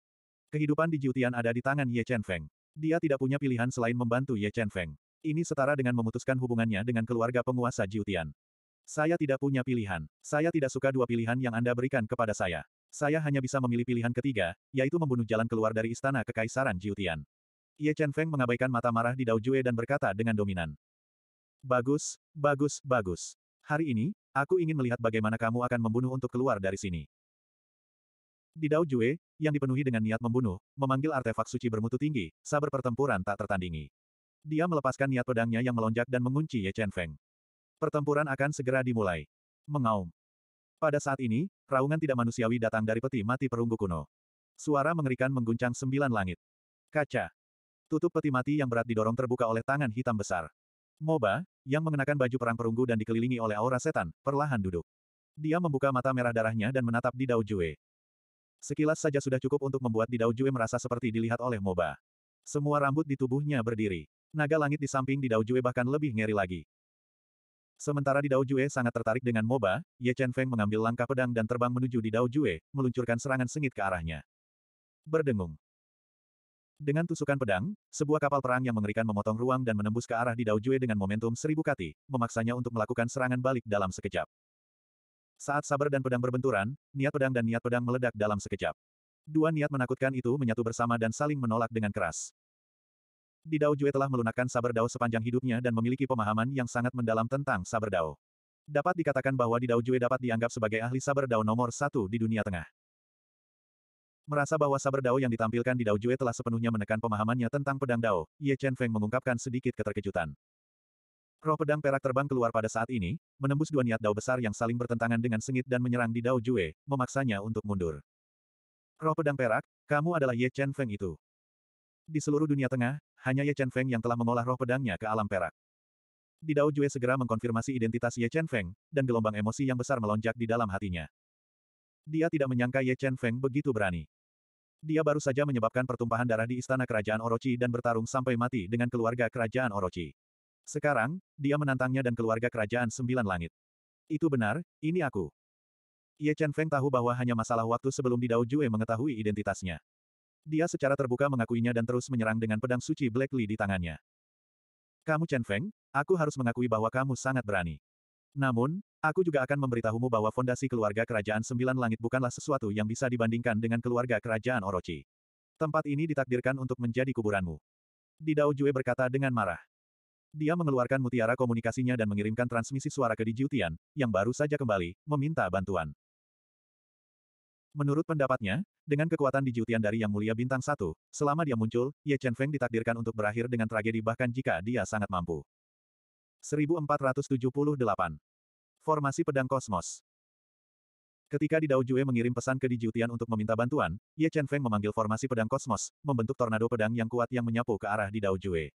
Kehidupan di Jiutian ada di tangan Ye Chen Feng. Dia tidak punya pilihan selain membantu Ye Chen Feng. Ini setara dengan memutuskan hubungannya dengan keluarga penguasa Jiutian. Saya tidak punya pilihan. Saya tidak suka dua pilihan yang Anda berikan kepada saya. Saya hanya bisa memilih pilihan ketiga, yaitu membunuh jalan keluar dari istana kekaisaran Jiutian. Ye Chen Feng mengabaikan mata marah di Dao Jue dan berkata dengan dominan. Bagus, bagus, bagus. Hari ini, aku ingin melihat bagaimana kamu akan membunuh untuk keluar dari sini. Di Dao Jue, yang dipenuhi dengan niat membunuh, memanggil artefak suci bermutu tinggi, saber pertempuran tak tertandingi. Dia melepaskan niat pedangnya yang melonjak dan mengunci Ye Chen Feng. Pertempuran akan segera dimulai. Mengaum. Pada saat ini, raungan tidak manusiawi datang dari peti mati perunggu kuno. Suara mengerikan mengguncang sembilan langit. Kaca. Tutup peti mati yang berat didorong terbuka oleh tangan hitam besar. Moba, yang mengenakan baju perang perunggu dan dikelilingi oleh aura setan, perlahan duduk. Dia membuka mata merah darahnya dan menatap Di Dao Jue. Sekilas saja sudah cukup untuk membuat Di Dao Jue merasa seperti dilihat oleh Moba. Semua rambut di tubuhnya berdiri. Naga langit di samping di Daojue bahkan lebih ngeri lagi. Sementara di Daojue sangat tertarik dengan MOBA, Ye Chen Feng mengambil langkah pedang dan terbang menuju di Daojue, meluncurkan serangan sengit ke arahnya. Berdengung. Dengan tusukan pedang, sebuah kapal perang yang mengerikan memotong ruang dan menembus ke arah di Daojue dengan momentum seribu kati, memaksanya untuk melakukan serangan balik dalam sekejap. Saat sabar dan pedang berbenturan, niat pedang dan niat pedang meledak dalam sekejap. Dua niat menakutkan itu menyatu bersama dan saling menolak dengan keras. Di Dao Jue telah melunakkan saber Dao sepanjang hidupnya dan memiliki pemahaman yang sangat mendalam tentang saber Dao. Dapat dikatakan bahwa Di Dao Jue dapat dianggap sebagai ahli saber Dao nomor satu di dunia tengah. Merasa bahwa saber Dao yang ditampilkan di Dao Jue telah sepenuhnya menekan pemahamannya tentang pedang Dao, Ye Chen Feng mengungkapkan sedikit keterkejutan. Roh pedang perak terbang keluar pada saat ini, menembus dua niat dao besar yang saling bertentangan dengan sengit dan menyerang di dao Jue, memaksanya untuk mundur. Roh pedang perak, kamu adalah Ye Chen Feng itu. Di seluruh dunia tengah, hanya Ye Chen Feng yang telah mengolah roh pedangnya ke alam perak. Di Dao Jue segera mengkonfirmasi identitas Ye Chen Feng, dan gelombang emosi yang besar melonjak di dalam hatinya. Dia tidak menyangka Ye Chen Feng begitu berani. Dia baru saja menyebabkan pertumpahan darah di istana kerajaan Orochi dan bertarung sampai mati dengan keluarga kerajaan Orochi. Sekarang, dia menantangnya dan keluarga kerajaan Sembilan Langit. Itu benar, ini aku. Ye Chen Feng tahu bahwa hanya masalah waktu sebelum Di Dao Jue mengetahui identitasnya. Dia secara terbuka mengakuinya dan terus menyerang dengan pedang suci Black Lee di tangannya. Kamu Chen Feng, aku harus mengakui bahwa kamu sangat berani. Namun, aku juga akan memberitahumu bahwa fondasi keluarga kerajaan Sembilan Langit bukanlah sesuatu yang bisa dibandingkan dengan keluarga kerajaan Orochi. Tempat ini ditakdirkan untuk menjadi kuburanmu. Didao Jue berkata dengan marah. Dia mengeluarkan mutiara komunikasinya dan mengirimkan transmisi suara ke Di Jiutian, yang baru saja kembali, meminta bantuan. Menurut pendapatnya, dengan kekuatan dijutian dari Yang Mulia Bintang Satu, selama dia muncul, Ye Chen Feng ditakdirkan untuk berakhir dengan tragedi bahkan jika dia sangat mampu. 1478. Formasi Pedang Kosmos Ketika di Jue mengirim pesan ke Dijutian untuk meminta bantuan, Ye Chen Feng memanggil formasi pedang kosmos, membentuk tornado pedang yang kuat yang menyapu ke arah di Jue.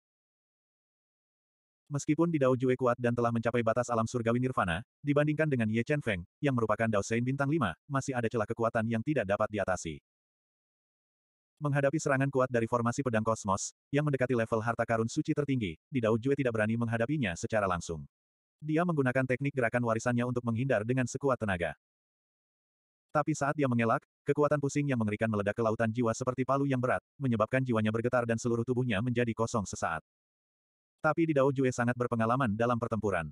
Meskipun di Dao Jue kuat dan telah mencapai batas alam surgawi nirvana, dibandingkan dengan Ye Chen Feng, yang merupakan Dao Sein bintang 5, masih ada celah kekuatan yang tidak dapat diatasi. Menghadapi serangan kuat dari formasi pedang kosmos, yang mendekati level harta karun suci tertinggi, Di Dao Jue tidak berani menghadapinya secara langsung. Dia menggunakan teknik gerakan warisannya untuk menghindar dengan sekuat tenaga. Tapi saat dia mengelak, kekuatan pusing yang mengerikan meledak ke lautan jiwa seperti palu yang berat, menyebabkan jiwanya bergetar dan seluruh tubuhnya menjadi kosong sesaat. Tapi di Dao Jue sangat berpengalaman dalam pertempuran.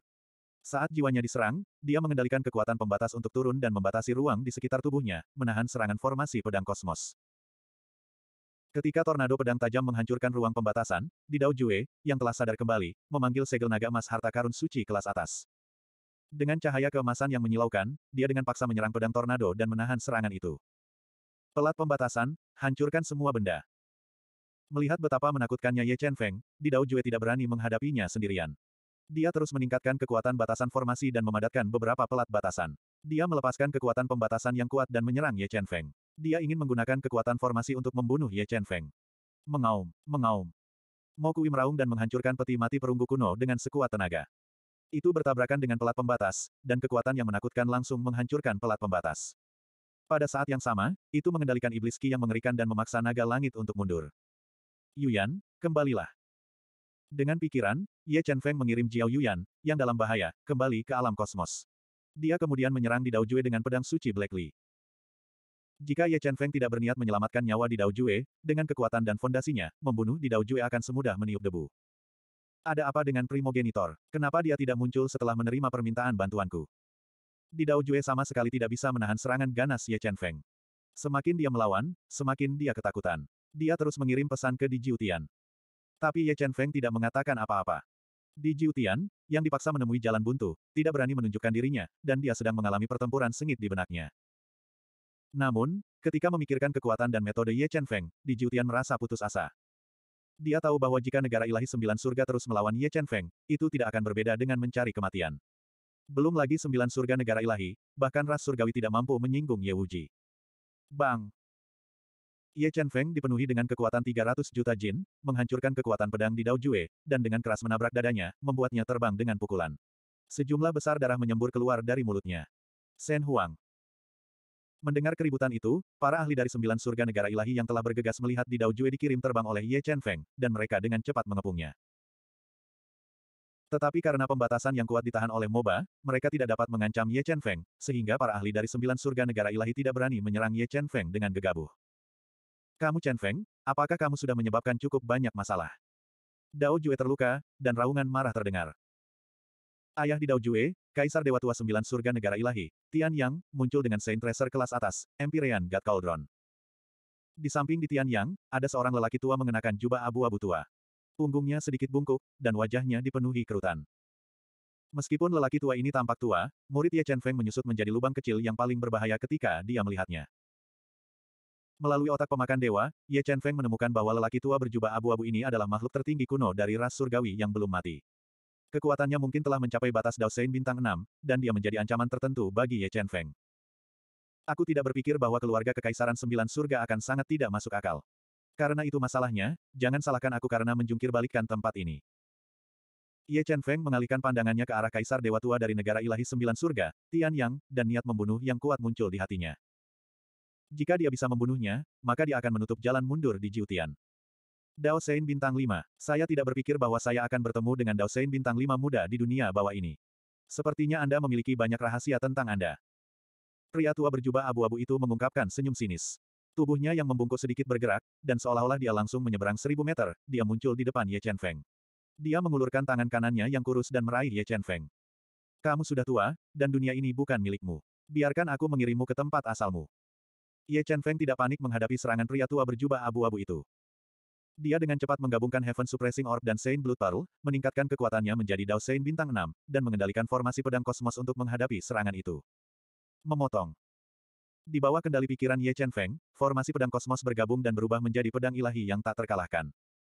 Saat jiwanya diserang, dia mengendalikan kekuatan pembatas untuk turun dan membatasi ruang di sekitar tubuhnya, menahan serangan formasi pedang kosmos. Ketika tornado pedang tajam menghancurkan ruang pembatasan, di Dao Jue, yang telah sadar kembali, memanggil segel naga emas harta karun suci kelas atas. Dengan cahaya keemasan yang menyilaukan, dia dengan paksa menyerang pedang tornado dan menahan serangan itu. Pelat pembatasan, hancurkan semua benda. Melihat betapa menakutkannya Ye Chen Feng, Di Dao Jue tidak berani menghadapinya sendirian. Dia terus meningkatkan kekuatan batasan formasi dan memadatkan beberapa pelat batasan. Dia melepaskan kekuatan pembatasan yang kuat dan menyerang Ye Chen Feng. Dia ingin menggunakan kekuatan formasi untuk membunuh Ye Chen Feng. Mengaum, mengaum. Mokui meraung dan menghancurkan peti mati perunggu kuno dengan sekuat tenaga. Itu bertabrakan dengan pelat pembatas, dan kekuatan yang menakutkan langsung menghancurkan pelat pembatas. Pada saat yang sama, itu mengendalikan iblis Ki yang mengerikan dan memaksa naga langit untuk mundur. Yuyan, kembalilah. Dengan pikiran, Ye Chen Feng mengirim Jiao Yuyan, yang dalam bahaya, kembali ke alam kosmos. Dia kemudian menyerang Dao Jue dengan pedang suci Black Li. Jika Ye Chen Feng tidak berniat menyelamatkan nyawa di Dao Jue, dengan kekuatan dan fondasinya, membunuh di Dao Jue akan semudah meniup debu. Ada apa dengan Primogenitor? Kenapa dia tidak muncul setelah menerima permintaan bantuanku? Di Dao Jue sama sekali tidak bisa menahan serangan ganas Ye Chen Feng. Semakin dia melawan, semakin dia ketakutan. Dia terus mengirim pesan ke Di Jiutian, Tapi Ye Chen Feng tidak mengatakan apa-apa. Di Jiutian, yang dipaksa menemui jalan buntu, tidak berani menunjukkan dirinya, dan dia sedang mengalami pertempuran sengit di benaknya. Namun, ketika memikirkan kekuatan dan metode Ye Chen Feng, Jiutian merasa putus asa. Dia tahu bahwa jika negara ilahi sembilan surga terus melawan Ye Chen Feng, itu tidak akan berbeda dengan mencari kematian. Belum lagi sembilan surga negara ilahi, bahkan ras surgawi tidak mampu menyinggung Ye Wuji. Bang! Ye Chen Feng dipenuhi dengan kekuatan 300 juta jin, menghancurkan kekuatan pedang di Dao Jue, dan dengan keras menabrak dadanya, membuatnya terbang dengan pukulan. Sejumlah besar darah menyembur keluar dari mulutnya. Shen Huang. Mendengar keributan itu, para ahli dari sembilan surga negara ilahi yang telah bergegas melihat di Dao Jue dikirim terbang oleh Ye Chen Feng, dan mereka dengan cepat mengepungnya. Tetapi karena pembatasan yang kuat ditahan oleh MOBA, mereka tidak dapat mengancam Ye Chen Feng, sehingga para ahli dari sembilan surga negara ilahi tidak berani menyerang Ye Chen Feng dengan gegabah. Kamu Chen Feng, apakah kamu sudah menyebabkan cukup banyak masalah? Dao Jue terluka, dan raungan marah terdengar. Ayah di Dao Jue, Kaisar Dewa Tua Sembilan Surga Negara Ilahi, Tian Yang, muncul dengan Saint Tracer kelas atas, Empyrean God Cauldron. Di samping di Tian Yang, ada seorang lelaki tua mengenakan jubah abu-abu tua. Punggungnya sedikit bungkuk, dan wajahnya dipenuhi kerutan. Meskipun lelaki tua ini tampak tua, murid Ye Chen Feng menyusut menjadi lubang kecil yang paling berbahaya ketika dia melihatnya. Melalui otak pemakan dewa, Ye Chen Feng menemukan bahwa lelaki tua berjubah abu-abu ini adalah makhluk tertinggi kuno dari ras surgawi yang belum mati. Kekuatannya mungkin telah mencapai batas Daosein bintang 6, dan dia menjadi ancaman tertentu bagi Ye Chen Feng. Aku tidak berpikir bahwa keluarga kekaisaran sembilan surga akan sangat tidak masuk akal. Karena itu masalahnya, jangan salahkan aku karena menjungkir balikkan tempat ini. Ye Chen Feng mengalihkan pandangannya ke arah kaisar dewa tua dari negara ilahi sembilan surga, Tian Yang, dan niat membunuh yang kuat muncul di hatinya. Jika dia bisa membunuhnya, maka dia akan menutup jalan mundur di Jiutian. Dao Sein Bintang 5. Saya tidak berpikir bahwa saya akan bertemu dengan Dao Sein Bintang 5 muda di dunia bawah ini. Sepertinya Anda memiliki banyak rahasia tentang Anda. Pria tua berjubah abu-abu itu mengungkapkan senyum sinis. Tubuhnya yang membungkuk sedikit bergerak, dan seolah-olah dia langsung menyeberang seribu meter, dia muncul di depan Ye Chen Feng. Dia mengulurkan tangan kanannya yang kurus dan meraih Ye Chen Feng. Kamu sudah tua, dan dunia ini bukan milikmu. Biarkan aku mengirimmu ke tempat asalmu. Ye Chen Feng tidak panik menghadapi serangan pria tua berjubah abu-abu itu. Dia dengan cepat menggabungkan Heaven Suppressing Orb dan Saint Blood Paru, meningkatkan kekuatannya menjadi Dao Saint Bintang 6, dan mengendalikan formasi pedang kosmos untuk menghadapi serangan itu. Memotong. Di bawah kendali pikiran Ye Chen Feng, formasi pedang kosmos bergabung dan berubah menjadi pedang ilahi yang tak terkalahkan.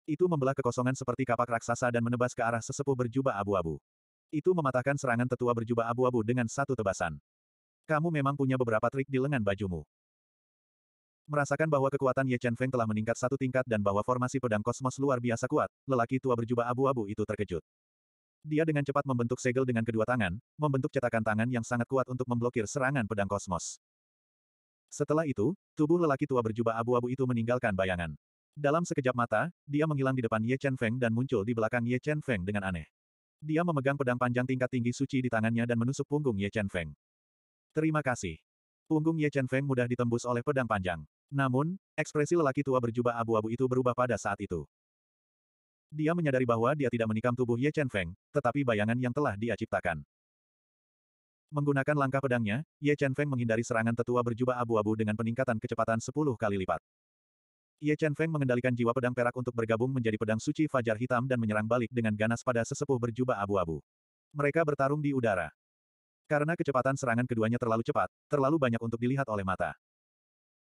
Itu membelah kekosongan seperti kapak raksasa dan menebas ke arah sesepuh berjubah abu-abu. Itu mematahkan serangan tetua berjubah abu-abu dengan satu tebasan. Kamu memang punya beberapa trik di lengan bajumu. Merasakan bahwa kekuatan Ye Chen Feng telah meningkat satu tingkat dan bahwa formasi pedang kosmos luar biasa kuat, lelaki tua berjubah abu-abu itu terkejut. Dia dengan cepat membentuk segel dengan kedua tangan, membentuk cetakan tangan yang sangat kuat untuk memblokir serangan pedang kosmos. Setelah itu, tubuh lelaki tua berjubah abu-abu itu meninggalkan bayangan. Dalam sekejap mata, dia menghilang di depan Ye Chen Feng dan muncul di belakang Ye Chen Feng dengan aneh. Dia memegang pedang panjang tingkat tinggi suci di tangannya dan menusuk punggung Ye Chen Feng. Terima kasih. Punggung Ye Chen Feng mudah ditembus oleh pedang panjang. Namun, ekspresi lelaki tua berjubah abu-abu itu berubah pada saat itu. Dia menyadari bahwa dia tidak menikam tubuh Ye Chen Feng, tetapi bayangan yang telah dia ciptakan. Menggunakan langkah pedangnya, Ye Chen Feng menghindari serangan tetua berjubah abu-abu dengan peningkatan kecepatan 10 kali lipat. Ye Chen Feng mengendalikan jiwa pedang perak untuk bergabung menjadi pedang suci Fajar Hitam dan menyerang balik dengan ganas pada sesepuh berjubah abu-abu. Mereka bertarung di udara. Karena kecepatan serangan keduanya terlalu cepat, terlalu banyak untuk dilihat oleh mata.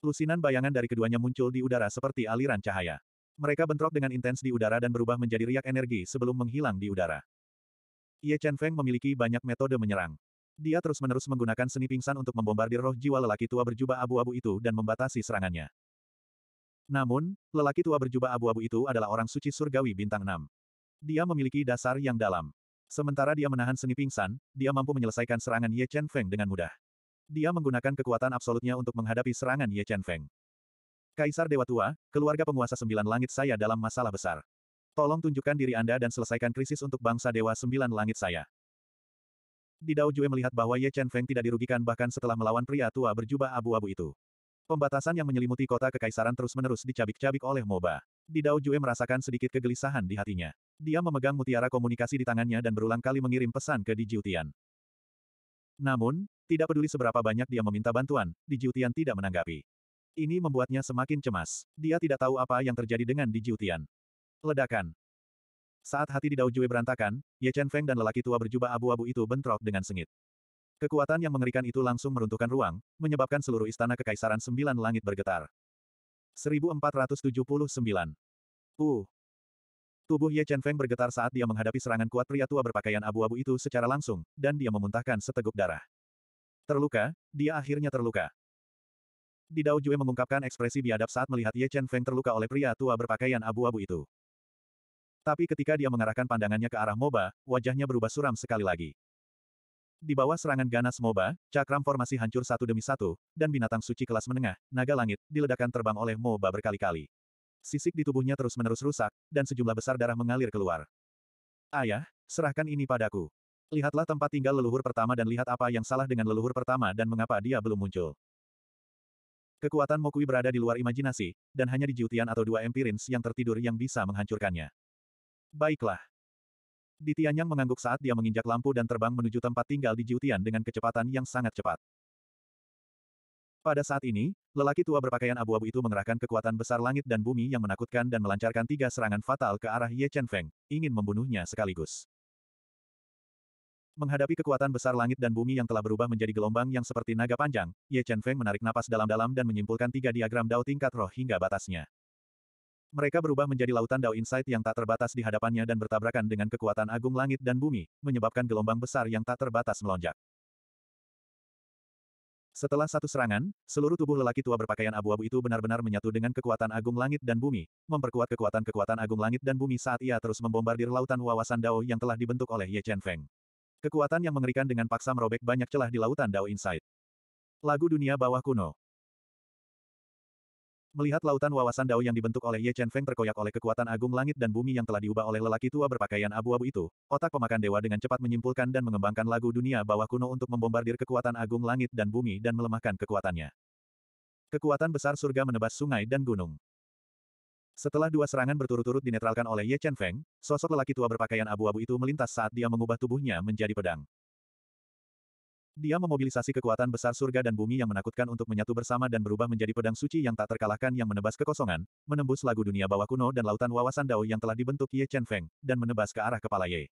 Lusinan bayangan dari keduanya muncul di udara seperti aliran cahaya. Mereka bentrok dengan intens di udara dan berubah menjadi riak energi sebelum menghilang di udara. Ye Chen Feng memiliki banyak metode menyerang. Dia terus-menerus menggunakan seni pingsan untuk membombardir roh jiwa lelaki tua berjubah abu-abu itu dan membatasi serangannya. Namun, lelaki tua berjubah abu-abu itu adalah orang suci surgawi bintang 6. Dia memiliki dasar yang dalam. Sementara dia menahan seni pingsan, dia mampu menyelesaikan serangan Ye Chen Feng dengan mudah. Dia menggunakan kekuatan absolutnya untuk menghadapi serangan Ye Chen Feng. Kaisar Dewa Tua, keluarga penguasa sembilan langit saya dalam masalah besar. Tolong tunjukkan diri Anda dan selesaikan krisis untuk bangsa Dewa Sembilan Langit saya. Di Dao Jue melihat bahwa Ye Chen Feng tidak dirugikan bahkan setelah melawan pria tua berjubah abu-abu itu. Pembatasan yang menyelimuti kota kekaisaran terus-menerus dicabik-cabik oleh MOBA. Di Dao Jue merasakan sedikit kegelisahan di hatinya. Dia memegang mutiara komunikasi di tangannya dan berulang kali mengirim pesan ke Dijiutian. Namun, tidak peduli seberapa banyak dia meminta bantuan, Dijiutian tidak menanggapi. Ini membuatnya semakin cemas. Dia tidak tahu apa yang terjadi dengan Dijiutian. Ledakan. Saat hati di Daojue berantakan, Ye Chen Feng dan lelaki tua berjubah abu-abu itu bentrok dengan sengit. Kekuatan yang mengerikan itu langsung meruntuhkan ruang, menyebabkan seluruh istana kekaisaran sembilan langit bergetar. 1479. Uh, Tubuh Ye Chen Feng bergetar saat dia menghadapi serangan kuat pria tua berpakaian abu-abu itu secara langsung, dan dia memuntahkan seteguk darah. Terluka, dia akhirnya terluka. Di Dao Jue mengungkapkan ekspresi biadab saat melihat Ye Chen Feng terluka oleh pria tua berpakaian abu-abu itu. Tapi ketika dia mengarahkan pandangannya ke arah Moba, wajahnya berubah suram sekali lagi. Di bawah serangan ganas Moba, cakram formasi hancur satu demi satu, dan binatang suci kelas menengah, naga langit, diledakkan terbang oleh Moba berkali-kali. Sisik di tubuhnya terus-menerus rusak, dan sejumlah besar darah mengalir keluar. Ayah, serahkan ini padaku. Lihatlah tempat tinggal leluhur pertama dan lihat apa yang salah dengan leluhur pertama dan mengapa dia belum muncul. Kekuatan Mokui berada di luar imajinasi, dan hanya di Jiutian atau dua empirins yang tertidur yang bisa menghancurkannya. Baiklah. Ditianyang mengangguk saat dia menginjak lampu dan terbang menuju tempat tinggal di Jiutian dengan kecepatan yang sangat cepat. Pada saat ini, lelaki tua berpakaian abu-abu itu mengerahkan kekuatan besar langit dan bumi yang menakutkan dan melancarkan tiga serangan fatal ke arah Ye Chen Feng, ingin membunuhnya sekaligus. Menghadapi kekuatan besar langit dan bumi yang telah berubah menjadi gelombang yang seperti naga panjang, Ye Chen Feng menarik napas dalam-dalam dan menyimpulkan tiga diagram Dao tingkat roh hingga batasnya. Mereka berubah menjadi lautan Dao Insight yang tak terbatas di hadapannya dan bertabrakan dengan kekuatan agung langit dan bumi, menyebabkan gelombang besar yang tak terbatas melonjak. Setelah satu serangan, seluruh tubuh lelaki tua berpakaian abu-abu itu benar-benar menyatu dengan kekuatan agung langit dan bumi, memperkuat kekuatan-kekuatan agung langit dan bumi saat ia terus membombardir lautan wawasan Dao yang telah dibentuk oleh Ye Chen Feng. Kekuatan yang mengerikan dengan paksa merobek banyak celah di lautan Dao Insight. Lagu Dunia Bawah Kuno Melihat lautan wawasan Dao yang dibentuk oleh Ye Chen Feng terkoyak oleh kekuatan agung langit dan bumi yang telah diubah oleh lelaki tua berpakaian abu-abu itu, otak pemakan dewa dengan cepat menyimpulkan dan mengembangkan lagu dunia bawah kuno untuk membombardir kekuatan agung langit dan bumi dan melemahkan kekuatannya. Kekuatan besar surga menebas sungai dan gunung. Setelah dua serangan berturut-turut dinetralkan oleh Ye Chen Feng, sosok lelaki tua berpakaian abu-abu itu melintas saat dia mengubah tubuhnya menjadi pedang. Dia memobilisasi kekuatan besar surga dan bumi yang menakutkan untuk menyatu bersama dan berubah menjadi pedang suci yang tak terkalahkan yang menebas kekosongan, menembus lagu dunia bawah kuno dan lautan wawasan dao yang telah dibentuk Ye Chen Feng, dan menebas ke arah kepala Ye.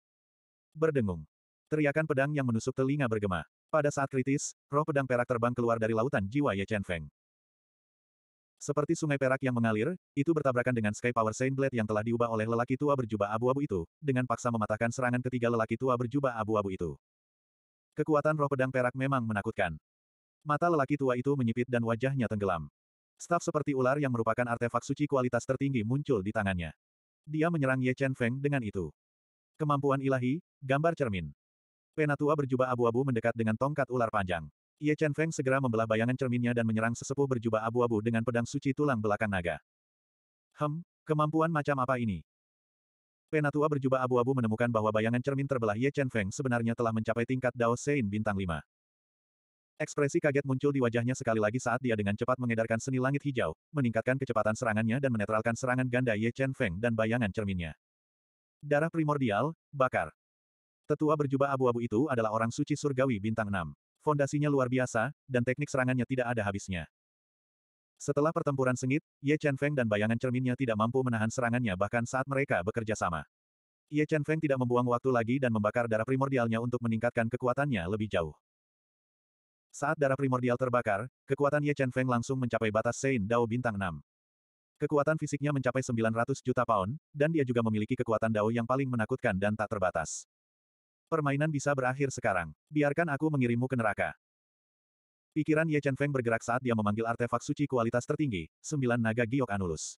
Berdengung. Teriakan pedang yang menusuk telinga bergema. Pada saat kritis, roh pedang perak terbang keluar dari lautan jiwa Ye Chen Feng. Seperti sungai perak yang mengalir, itu bertabrakan dengan Sky Power Saint Blade yang telah diubah oleh lelaki tua berjubah abu-abu itu, dengan paksa mematahkan serangan ketiga lelaki tua berjubah abu-abu itu. Kekuatan roh pedang perak memang menakutkan. Mata lelaki tua itu menyipit dan wajahnya tenggelam. Staf seperti ular yang merupakan artefak suci kualitas tertinggi muncul di tangannya. Dia menyerang Ye Chen Feng dengan itu. Kemampuan ilahi, gambar cermin. Penatua berjubah abu-abu mendekat dengan tongkat ular panjang. Ye Chen Feng segera membelah bayangan cerminnya dan menyerang sesepuh berjubah abu-abu dengan pedang suci tulang belakang naga. Hem, kemampuan macam apa ini? Penatua berjubah abu-abu menemukan bahwa bayangan cermin terbelah Ye Chen Feng sebenarnya telah mencapai tingkat Dao Sein bintang 5. Ekspresi kaget muncul di wajahnya sekali lagi saat dia dengan cepat mengedarkan seni langit hijau, meningkatkan kecepatan serangannya dan menetralkan serangan ganda Ye Chen Feng dan bayangan cerminnya. Darah primordial, bakar. Tetua berjubah abu-abu itu adalah orang suci surgawi bintang 6. Fondasinya luar biasa, dan teknik serangannya tidak ada habisnya. Setelah pertempuran sengit, Ye Chen Feng dan bayangan cerminnya tidak mampu menahan serangannya bahkan saat mereka bekerja sama. Ye Chen Feng tidak membuang waktu lagi dan membakar darah primordialnya untuk meningkatkan kekuatannya lebih jauh. Saat darah primordial terbakar, kekuatan Ye Chen Feng langsung mencapai batas Sein Dao bintang 6. Kekuatan fisiknya mencapai 900 juta pound, dan dia juga memiliki kekuatan Dao yang paling menakutkan dan tak terbatas. Permainan bisa berakhir sekarang. Biarkan aku mengirimmu ke neraka. Pikiran Ye Chen Feng bergerak saat dia memanggil artefak suci kualitas tertinggi, sembilan naga giok anulus.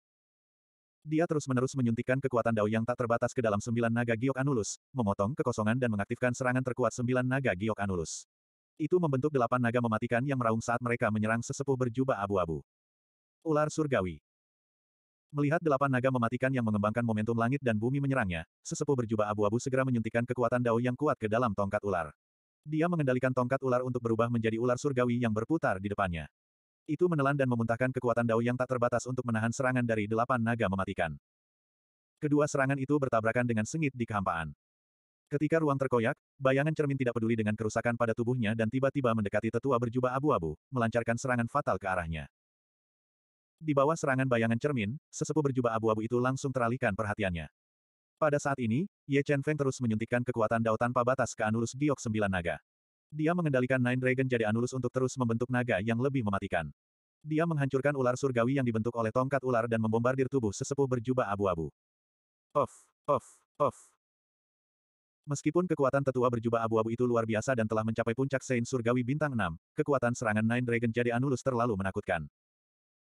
Dia terus-menerus menyuntikkan kekuatan dao yang tak terbatas ke dalam sembilan naga giok anulus, memotong kekosongan dan mengaktifkan serangan terkuat sembilan naga giok anulus. Itu membentuk delapan naga mematikan yang meraung saat mereka menyerang sesepuh berjubah abu-abu. Ular Surgawi Melihat delapan naga mematikan yang mengembangkan momentum langit dan bumi menyerangnya, sesepuh berjubah abu-abu segera menyuntikkan kekuatan dao yang kuat ke dalam tongkat ular. Dia mengendalikan tongkat ular untuk berubah menjadi ular surgawi yang berputar di depannya. Itu menelan dan memuntahkan kekuatan Dao yang tak terbatas untuk menahan serangan dari delapan naga mematikan. Kedua serangan itu bertabrakan dengan sengit di kehampaan. Ketika ruang terkoyak, bayangan cermin tidak peduli dengan kerusakan pada tubuhnya dan tiba-tiba mendekati tetua berjubah abu-abu, melancarkan serangan fatal ke arahnya. Di bawah serangan bayangan cermin, sesepuh berjubah abu-abu itu langsung teralihkan perhatiannya. Pada saat ini, Ye Chen Feng terus menyuntikkan kekuatan Dao tanpa batas ke Anulus Giok Sembilan Naga. Dia mengendalikan Nine Dragon jadi Anulus untuk terus membentuk naga yang lebih mematikan. Dia menghancurkan ular surgawi yang dibentuk oleh tongkat ular dan membombardir tubuh sesepuh berjubah abu-abu. Off, off, off. Meskipun kekuatan tetua berjubah abu-abu itu luar biasa dan telah mencapai puncak Sein Surgawi Bintang 6, kekuatan serangan Nine Dragon jadi Anulus terlalu menakutkan.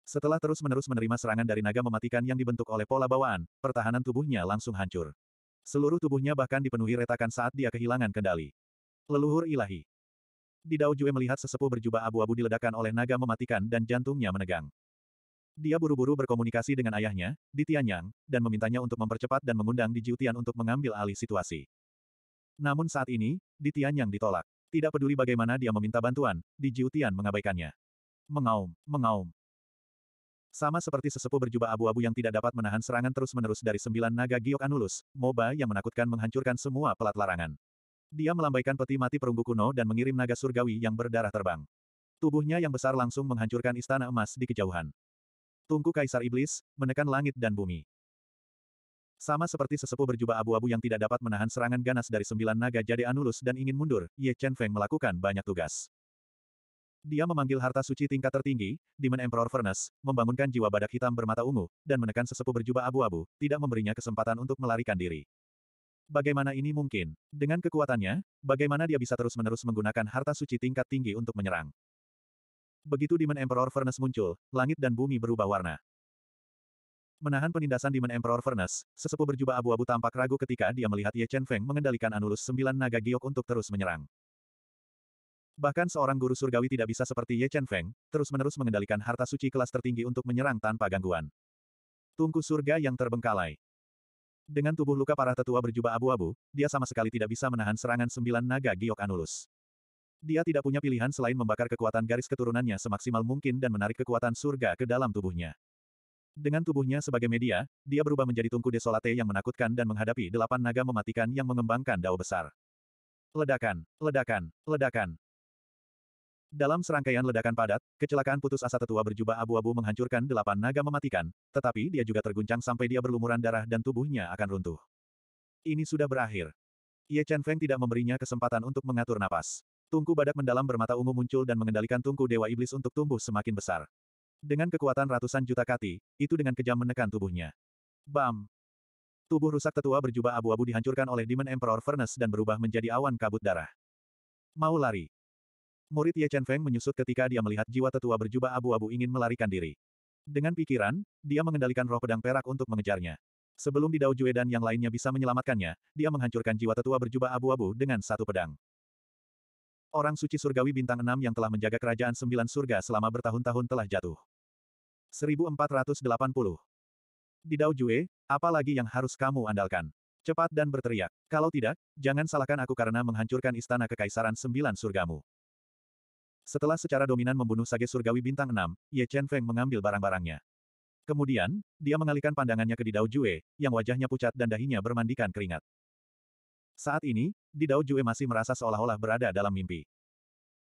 Setelah terus-menerus menerima serangan dari naga mematikan yang dibentuk oleh pola bawaan, pertahanan tubuhnya langsung hancur. Seluruh tubuhnya bahkan dipenuhi retakan saat dia kehilangan kendali. Leluhur ilahi. Didao Jue melihat sesepuh berjubah abu-abu diledakkan oleh naga mematikan dan jantungnya menegang. Dia buru-buru berkomunikasi dengan ayahnya, di Tianyang, dan memintanya untuk mempercepat dan mengundang di Jiutian untuk mengambil alih situasi. Namun saat ini, di Tianyang ditolak. Tidak peduli bagaimana dia meminta bantuan, di Jiutian mengabaikannya. Mengaum, mengaum. Sama seperti sesepuh berjubah abu-abu yang tidak dapat menahan serangan terus-menerus dari sembilan naga giok Anulus, Moba yang menakutkan menghancurkan semua pelat larangan. Dia melambaikan peti mati perunggu kuno dan mengirim naga surgawi yang berdarah terbang. Tubuhnya yang besar langsung menghancurkan istana emas di kejauhan. Tungku Kaisar Iblis, menekan langit dan bumi. Sama seperti sesepuh berjubah abu-abu yang tidak dapat menahan serangan ganas dari sembilan naga jade Anulus dan ingin mundur, Ye Chen Feng melakukan banyak tugas. Dia memanggil harta suci tingkat tertinggi, Demon Emperor Furnace, membangunkan jiwa badak hitam bermata ungu, dan menekan sesepuh berjubah abu-abu, tidak memberinya kesempatan untuk melarikan diri. Bagaimana ini mungkin? Dengan kekuatannya, bagaimana dia bisa terus-menerus menggunakan harta suci tingkat tinggi untuk menyerang? Begitu Demon Emperor Furnace muncul, langit dan bumi berubah warna. Menahan penindasan Demon Emperor Furnace, sesepuh berjubah abu-abu tampak ragu ketika dia melihat Ye Chen Feng mengendalikan Anulus Sembilan Naga Giok untuk terus menyerang. Bahkan seorang guru surgawi tidak bisa seperti Ye Chen Feng, terus-menerus mengendalikan harta suci kelas tertinggi untuk menyerang tanpa gangguan. Tungku surga yang terbengkalai. Dengan tubuh luka parah tetua berjubah abu-abu, dia sama sekali tidak bisa menahan serangan sembilan naga giok anulus. Dia tidak punya pilihan selain membakar kekuatan garis keturunannya semaksimal mungkin dan menarik kekuatan surga ke dalam tubuhnya. Dengan tubuhnya sebagai media, dia berubah menjadi tungku desolate yang menakutkan dan menghadapi delapan naga mematikan yang mengembangkan dao besar. Ledakan, ledakan, ledakan. Dalam serangkaian ledakan padat, kecelakaan putus asa tetua berjubah abu-abu menghancurkan delapan naga mematikan, tetapi dia juga terguncang sampai dia berlumuran darah dan tubuhnya akan runtuh. Ini sudah berakhir. Ye Chen Feng tidak memberinya kesempatan untuk mengatur napas. Tungku badak mendalam bermata ungu muncul dan mengendalikan tungku Dewa Iblis untuk tumbuh semakin besar. Dengan kekuatan ratusan juta kati, itu dengan kejam menekan tubuhnya. Bam! Tubuh rusak tetua berjubah abu-abu dihancurkan oleh Demon Emperor Furnace dan berubah menjadi awan kabut darah. Mau lari, Murid Ye Chen Feng menyusut ketika dia melihat jiwa tetua berjubah abu-abu ingin melarikan diri. Dengan pikiran, dia mengendalikan roh pedang perak untuk mengejarnya. Sebelum Didao Jue dan yang lainnya bisa menyelamatkannya, dia menghancurkan jiwa tetua berjubah abu-abu dengan satu pedang. Orang suci surgawi bintang Enam yang telah menjaga kerajaan sembilan surga selama bertahun tahun telah jatuh. 1480. Didao Jue, apalagi yang harus kamu andalkan? Cepat dan berteriak. Kalau tidak, jangan salahkan aku karena menghancurkan istana kekaisaran sembilan surgamu. Setelah secara dominan membunuh Sage Surgawi Bintang 6, Ye Chen Feng mengambil barang-barangnya. Kemudian, dia mengalihkan pandangannya ke Didao Jue, yang wajahnya pucat dan dahinya bermandikan keringat. Saat ini, Didao Jue masih merasa seolah-olah berada dalam mimpi.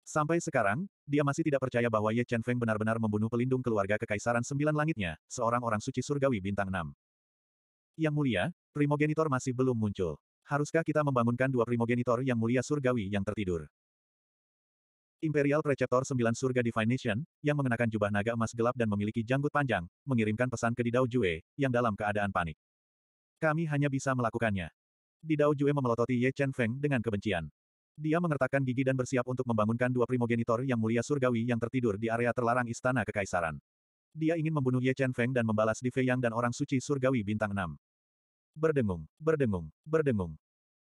Sampai sekarang, dia masih tidak percaya bahwa Ye Chen Feng benar-benar membunuh pelindung keluarga Kekaisaran Sembilan Langitnya, seorang orang suci surgawi bintang 6. Yang mulia, primogenitor masih belum muncul. Haruskah kita membangunkan dua primogenitor yang mulia surgawi yang tertidur? Imperial Preceptor Sembilan Surga Divine Nation, yang mengenakan jubah naga emas gelap dan memiliki janggut panjang, mengirimkan pesan ke Didao Jue, yang dalam keadaan panik. Kami hanya bisa melakukannya. Didao Jue memelototi Ye Chen Feng dengan kebencian. Dia mengertakkan gigi dan bersiap untuk membangunkan dua primogenitor yang mulia surgawi yang tertidur di area terlarang istana kekaisaran. Dia ingin membunuh Ye Chen Feng dan membalas Di Fei Yang dan orang suci surgawi bintang 6. Berdengung, berdengung, berdengung.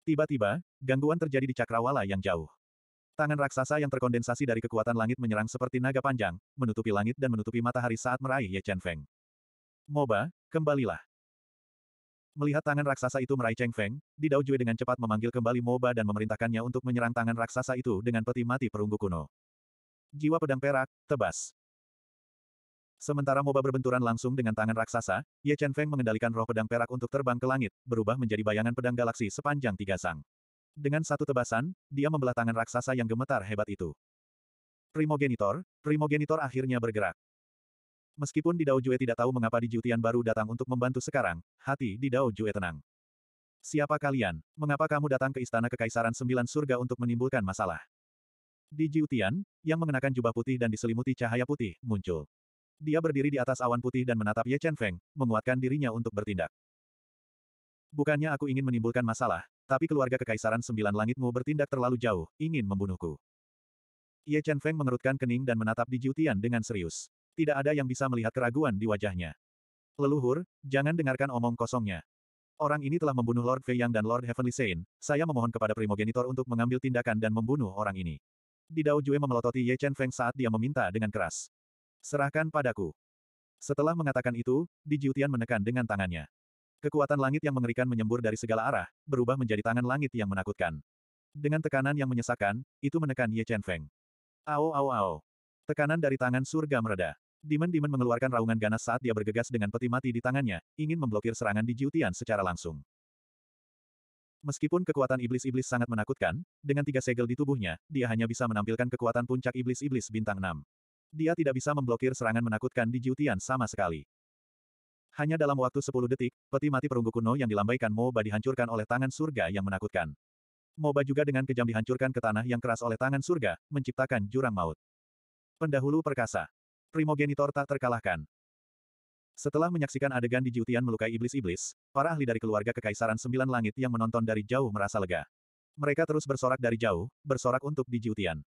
Tiba-tiba, gangguan terjadi di cakrawala yang jauh. Tangan raksasa yang terkondensasi dari kekuatan langit menyerang seperti naga panjang, menutupi langit dan menutupi matahari saat meraih Ye Chen Feng. Moba, kembalilah. Melihat tangan raksasa itu meraih Cheng Feng, Di Dao Jue dengan cepat memanggil kembali Moba dan memerintahkannya untuk menyerang tangan raksasa itu dengan peti mati perunggu kuno. Jiwa pedang perak, tebas. Sementara Moba berbenturan langsung dengan tangan raksasa, Ye Chen Feng mengendalikan roh pedang perak untuk terbang ke langit, berubah menjadi bayangan pedang galaksi sepanjang tiga sang. Dengan satu tebasan, dia membelah tangan raksasa yang gemetar hebat itu. Primogenitor, Primogenitor akhirnya bergerak. Meskipun Didao Jue tidak tahu mengapa Di Dijutian baru datang untuk membantu sekarang, hati Didao Jue tenang. Siapa kalian? Mengapa kamu datang ke Istana Kekaisaran Sembilan Surga untuk menimbulkan masalah? Di Dijutian, yang mengenakan jubah putih dan diselimuti cahaya putih, muncul. Dia berdiri di atas awan putih dan menatap Ye Chen Feng, menguatkan dirinya untuk bertindak. Bukannya aku ingin menimbulkan masalah, tapi keluarga Kekaisaran Sembilan Langitmu bertindak terlalu jauh, ingin membunuhku. Ye Chen Feng mengerutkan kening dan menatap di Jiutian dengan serius. Tidak ada yang bisa melihat keraguan di wajahnya. Leluhur, jangan dengarkan omong kosongnya. Orang ini telah membunuh Lord Fei Yang dan Lord Heavenly Saint, saya memohon kepada Primogenitor untuk mengambil tindakan dan membunuh orang ini. Di Dao Jue memelototi Ye Chen Feng saat dia meminta dengan keras. Serahkan padaku. Setelah mengatakan itu, Di Jiutian menekan dengan tangannya. Kekuatan langit yang mengerikan menyembur dari segala arah, berubah menjadi tangan langit yang menakutkan. Dengan tekanan yang menyesakkan, itu menekan Ye Chen Feng. Ao ao ao. Tekanan dari tangan surga mereda. Demon-demon mengeluarkan raungan ganas saat dia bergegas dengan peti mati di tangannya, ingin memblokir serangan di Jiutian secara langsung. Meskipun kekuatan iblis-iblis sangat menakutkan, dengan tiga segel di tubuhnya, dia hanya bisa menampilkan kekuatan puncak iblis-iblis bintang 6. Dia tidak bisa memblokir serangan menakutkan di Jiutian sama sekali. Hanya dalam waktu 10 detik, peti mati perunggu kuno yang dilambaikan Moba dihancurkan oleh tangan surga yang menakutkan. Moba juga dengan kejam dihancurkan ke tanah yang keras oleh tangan surga, menciptakan jurang maut. Pendahulu perkasa. Primogenitor tak terkalahkan. Setelah menyaksikan adegan di Jiutian melukai iblis-iblis, para ahli dari keluarga Kekaisaran Sembilan Langit yang menonton dari jauh merasa lega. Mereka terus bersorak dari jauh, bersorak untuk di Jiutian.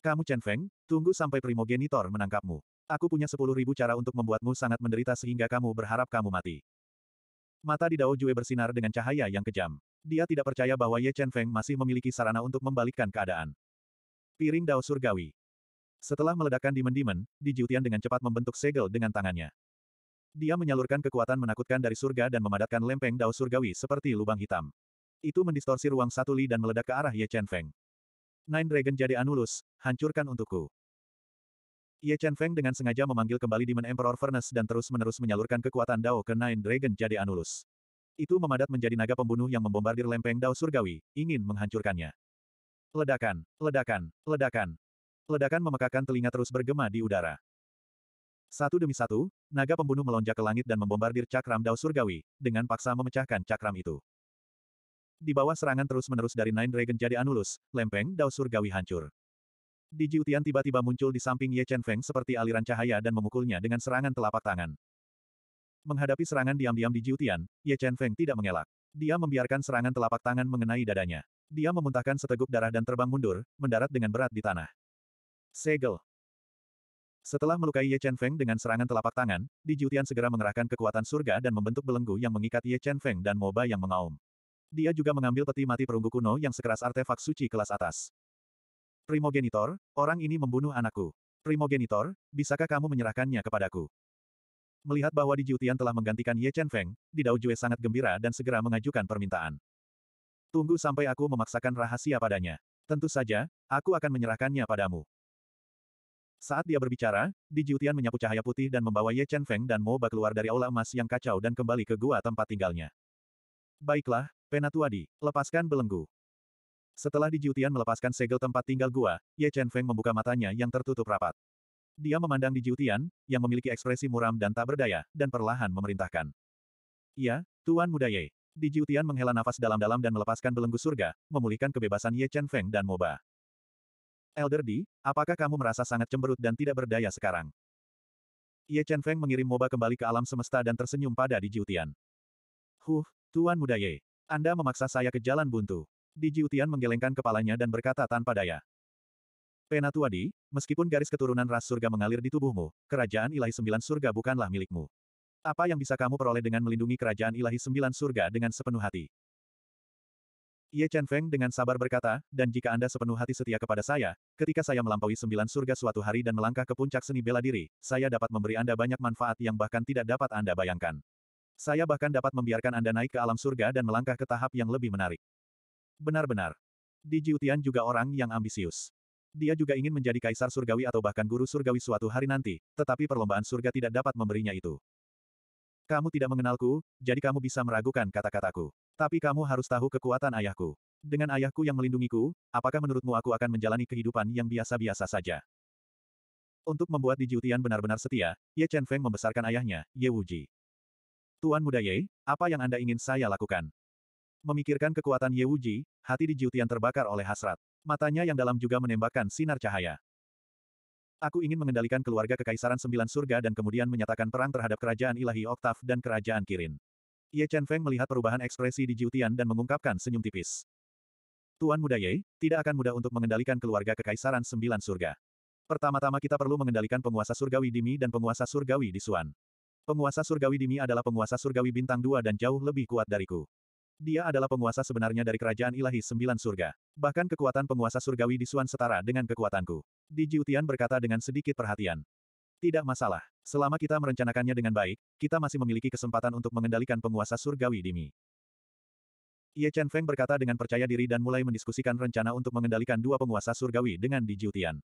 Kamu Chen Feng, tunggu sampai primogenitor menangkapmu. Aku punya sepuluh ribu cara untuk membuatmu sangat menderita sehingga kamu berharap kamu mati. Mata di Dao Jue bersinar dengan cahaya yang kejam. Dia tidak percaya bahwa Ye Chen Feng masih memiliki sarana untuk membalikkan keadaan. Piring Dao Surgawi. Setelah meledakkan di mendimen, Di Jiutian dengan cepat membentuk segel dengan tangannya. Dia menyalurkan kekuatan menakutkan dari surga dan memadatkan lempeng Dao Surgawi seperti lubang hitam. Itu mendistorsi ruang satu li dan meledak ke arah Ye Chen Feng. Nine Dragon jadi Anulus, hancurkan untukku. Ye Chen Feng dengan sengaja memanggil kembali Demon Emperor Furnace dan terus-menerus menyalurkan kekuatan Dao ke Nine Dragon jadi Anulus. Itu memadat menjadi naga pembunuh yang membombardir lempeng Dao Surgawi, ingin menghancurkannya. Ledakan, ledakan, ledakan. Ledakan memekakan telinga terus bergema di udara. Satu demi satu, naga pembunuh melonjak ke langit dan membombardir cakram Dao Surgawi, dengan paksa memecahkan cakram itu. Di bawah serangan terus-menerus dari Nine Dragon jadi Anulus, lempeng Dao Surgawi hancur. Di Jiutian tiba-tiba muncul di samping Ye Chen Feng seperti aliran cahaya dan memukulnya dengan serangan telapak tangan. Menghadapi serangan diam-diam di Jiutian, Ye Chen Feng tidak mengelak. Dia membiarkan serangan telapak tangan mengenai dadanya. Dia memuntahkan seteguk darah dan terbang mundur, mendarat dengan berat di tanah. Segel. Setelah melukai Ye Chen Feng dengan serangan telapak tangan, Di Jiutian segera mengerahkan kekuatan surga dan membentuk belenggu yang mengikat Ye Chen Feng dan Moba yang mengaum. Dia juga mengambil peti mati perunggu kuno yang sekeras artefak suci kelas atas. Primogenitor, orang ini membunuh anakku. Primogenitor, bisakah kamu menyerahkannya kepadaku? Melihat bahwa Di Jiutian telah menggantikan Ye Chen Feng, Di Dao Jue sangat gembira dan segera mengajukan permintaan. Tunggu sampai aku memaksakan rahasia padanya. Tentu saja, aku akan menyerahkannya padamu. Saat dia berbicara, Di Jiutian menyapu cahaya putih dan membawa Ye Chen Feng dan Mo Ba keluar dari aula emas yang kacau dan kembali ke gua tempat tinggalnya. Baiklah, Penatuadi, lepaskan belenggu. Setelah Di Jiutian melepaskan segel tempat tinggal gua, Ye Chen Feng membuka matanya yang tertutup rapat. Dia memandang Di Jiutian, yang memiliki ekspresi muram dan tak berdaya, dan perlahan memerintahkan. Ya, Tuan Muda Ye. Di Jiutian menghela nafas dalam-dalam dan melepaskan belenggu surga, memulihkan kebebasan Ye Chen Feng dan Moba. Elder Di, apakah kamu merasa sangat cemberut dan tidak berdaya sekarang? Ye Chen Feng mengirim Moba kembali ke alam semesta dan tersenyum pada Di Jiutian. Huh, Tuan Muda Ye. Anda memaksa saya ke jalan buntu. Di Jiutian menggelengkan kepalanya dan berkata tanpa daya. Penatuadi, meskipun garis keturunan ras surga mengalir di tubuhmu, kerajaan ilahi sembilan surga bukanlah milikmu. Apa yang bisa kamu peroleh dengan melindungi kerajaan ilahi sembilan surga dengan sepenuh hati? Ye Chen Feng dengan sabar berkata, dan jika Anda sepenuh hati setia kepada saya, ketika saya melampaui sembilan surga suatu hari dan melangkah ke puncak seni bela diri, saya dapat memberi Anda banyak manfaat yang bahkan tidak dapat Anda bayangkan. Saya bahkan dapat membiarkan Anda naik ke alam surga dan melangkah ke tahap yang lebih menarik. Benar-benar. Di Jiutian juga orang yang ambisius. Dia juga ingin menjadi kaisar surgawi atau bahkan guru surgawi suatu hari nanti, tetapi perlombaan surga tidak dapat memberinya itu. Kamu tidak mengenalku, jadi kamu bisa meragukan kata-kataku. Tapi kamu harus tahu kekuatan ayahku. Dengan ayahku yang melindungiku, apakah menurutmu aku akan menjalani kehidupan yang biasa-biasa saja? Untuk membuat Di Jiutian benar-benar setia, Ye Chen Feng membesarkan ayahnya, Ye Wuji. Tuan muda Ye, apa yang Anda ingin saya lakukan? Memikirkan kekuatan Ye Wuji, hati di Jiutian terbakar oleh hasrat. Matanya yang dalam juga menembakkan sinar cahaya. Aku ingin mengendalikan keluarga Kekaisaran Sembilan Surga dan kemudian menyatakan perang terhadap Kerajaan Ilahi Oktav dan Kerajaan Kirin. Ye Chen Feng melihat perubahan ekspresi di Jiutian dan mengungkapkan senyum tipis. Tuan Muda Ye, tidak akan mudah untuk mengendalikan keluarga Kekaisaran Sembilan Surga. Pertama-tama kita perlu mengendalikan penguasa surgawi Dimi dan penguasa surgawi di Suan. Penguasa surgawi Dimi adalah penguasa surgawi bintang dua dan jauh lebih kuat dariku. Dia adalah penguasa sebenarnya dari kerajaan ilahi sembilan surga. Bahkan kekuatan penguasa surgawi di Suan setara dengan kekuatanku. Di Jiutian berkata dengan sedikit perhatian. Tidak masalah. Selama kita merencanakannya dengan baik, kita masih memiliki kesempatan untuk mengendalikan penguasa surgawi di Mi. Ye Chen Feng berkata dengan percaya diri dan mulai mendiskusikan rencana untuk mengendalikan dua penguasa surgawi dengan Di Jiutian.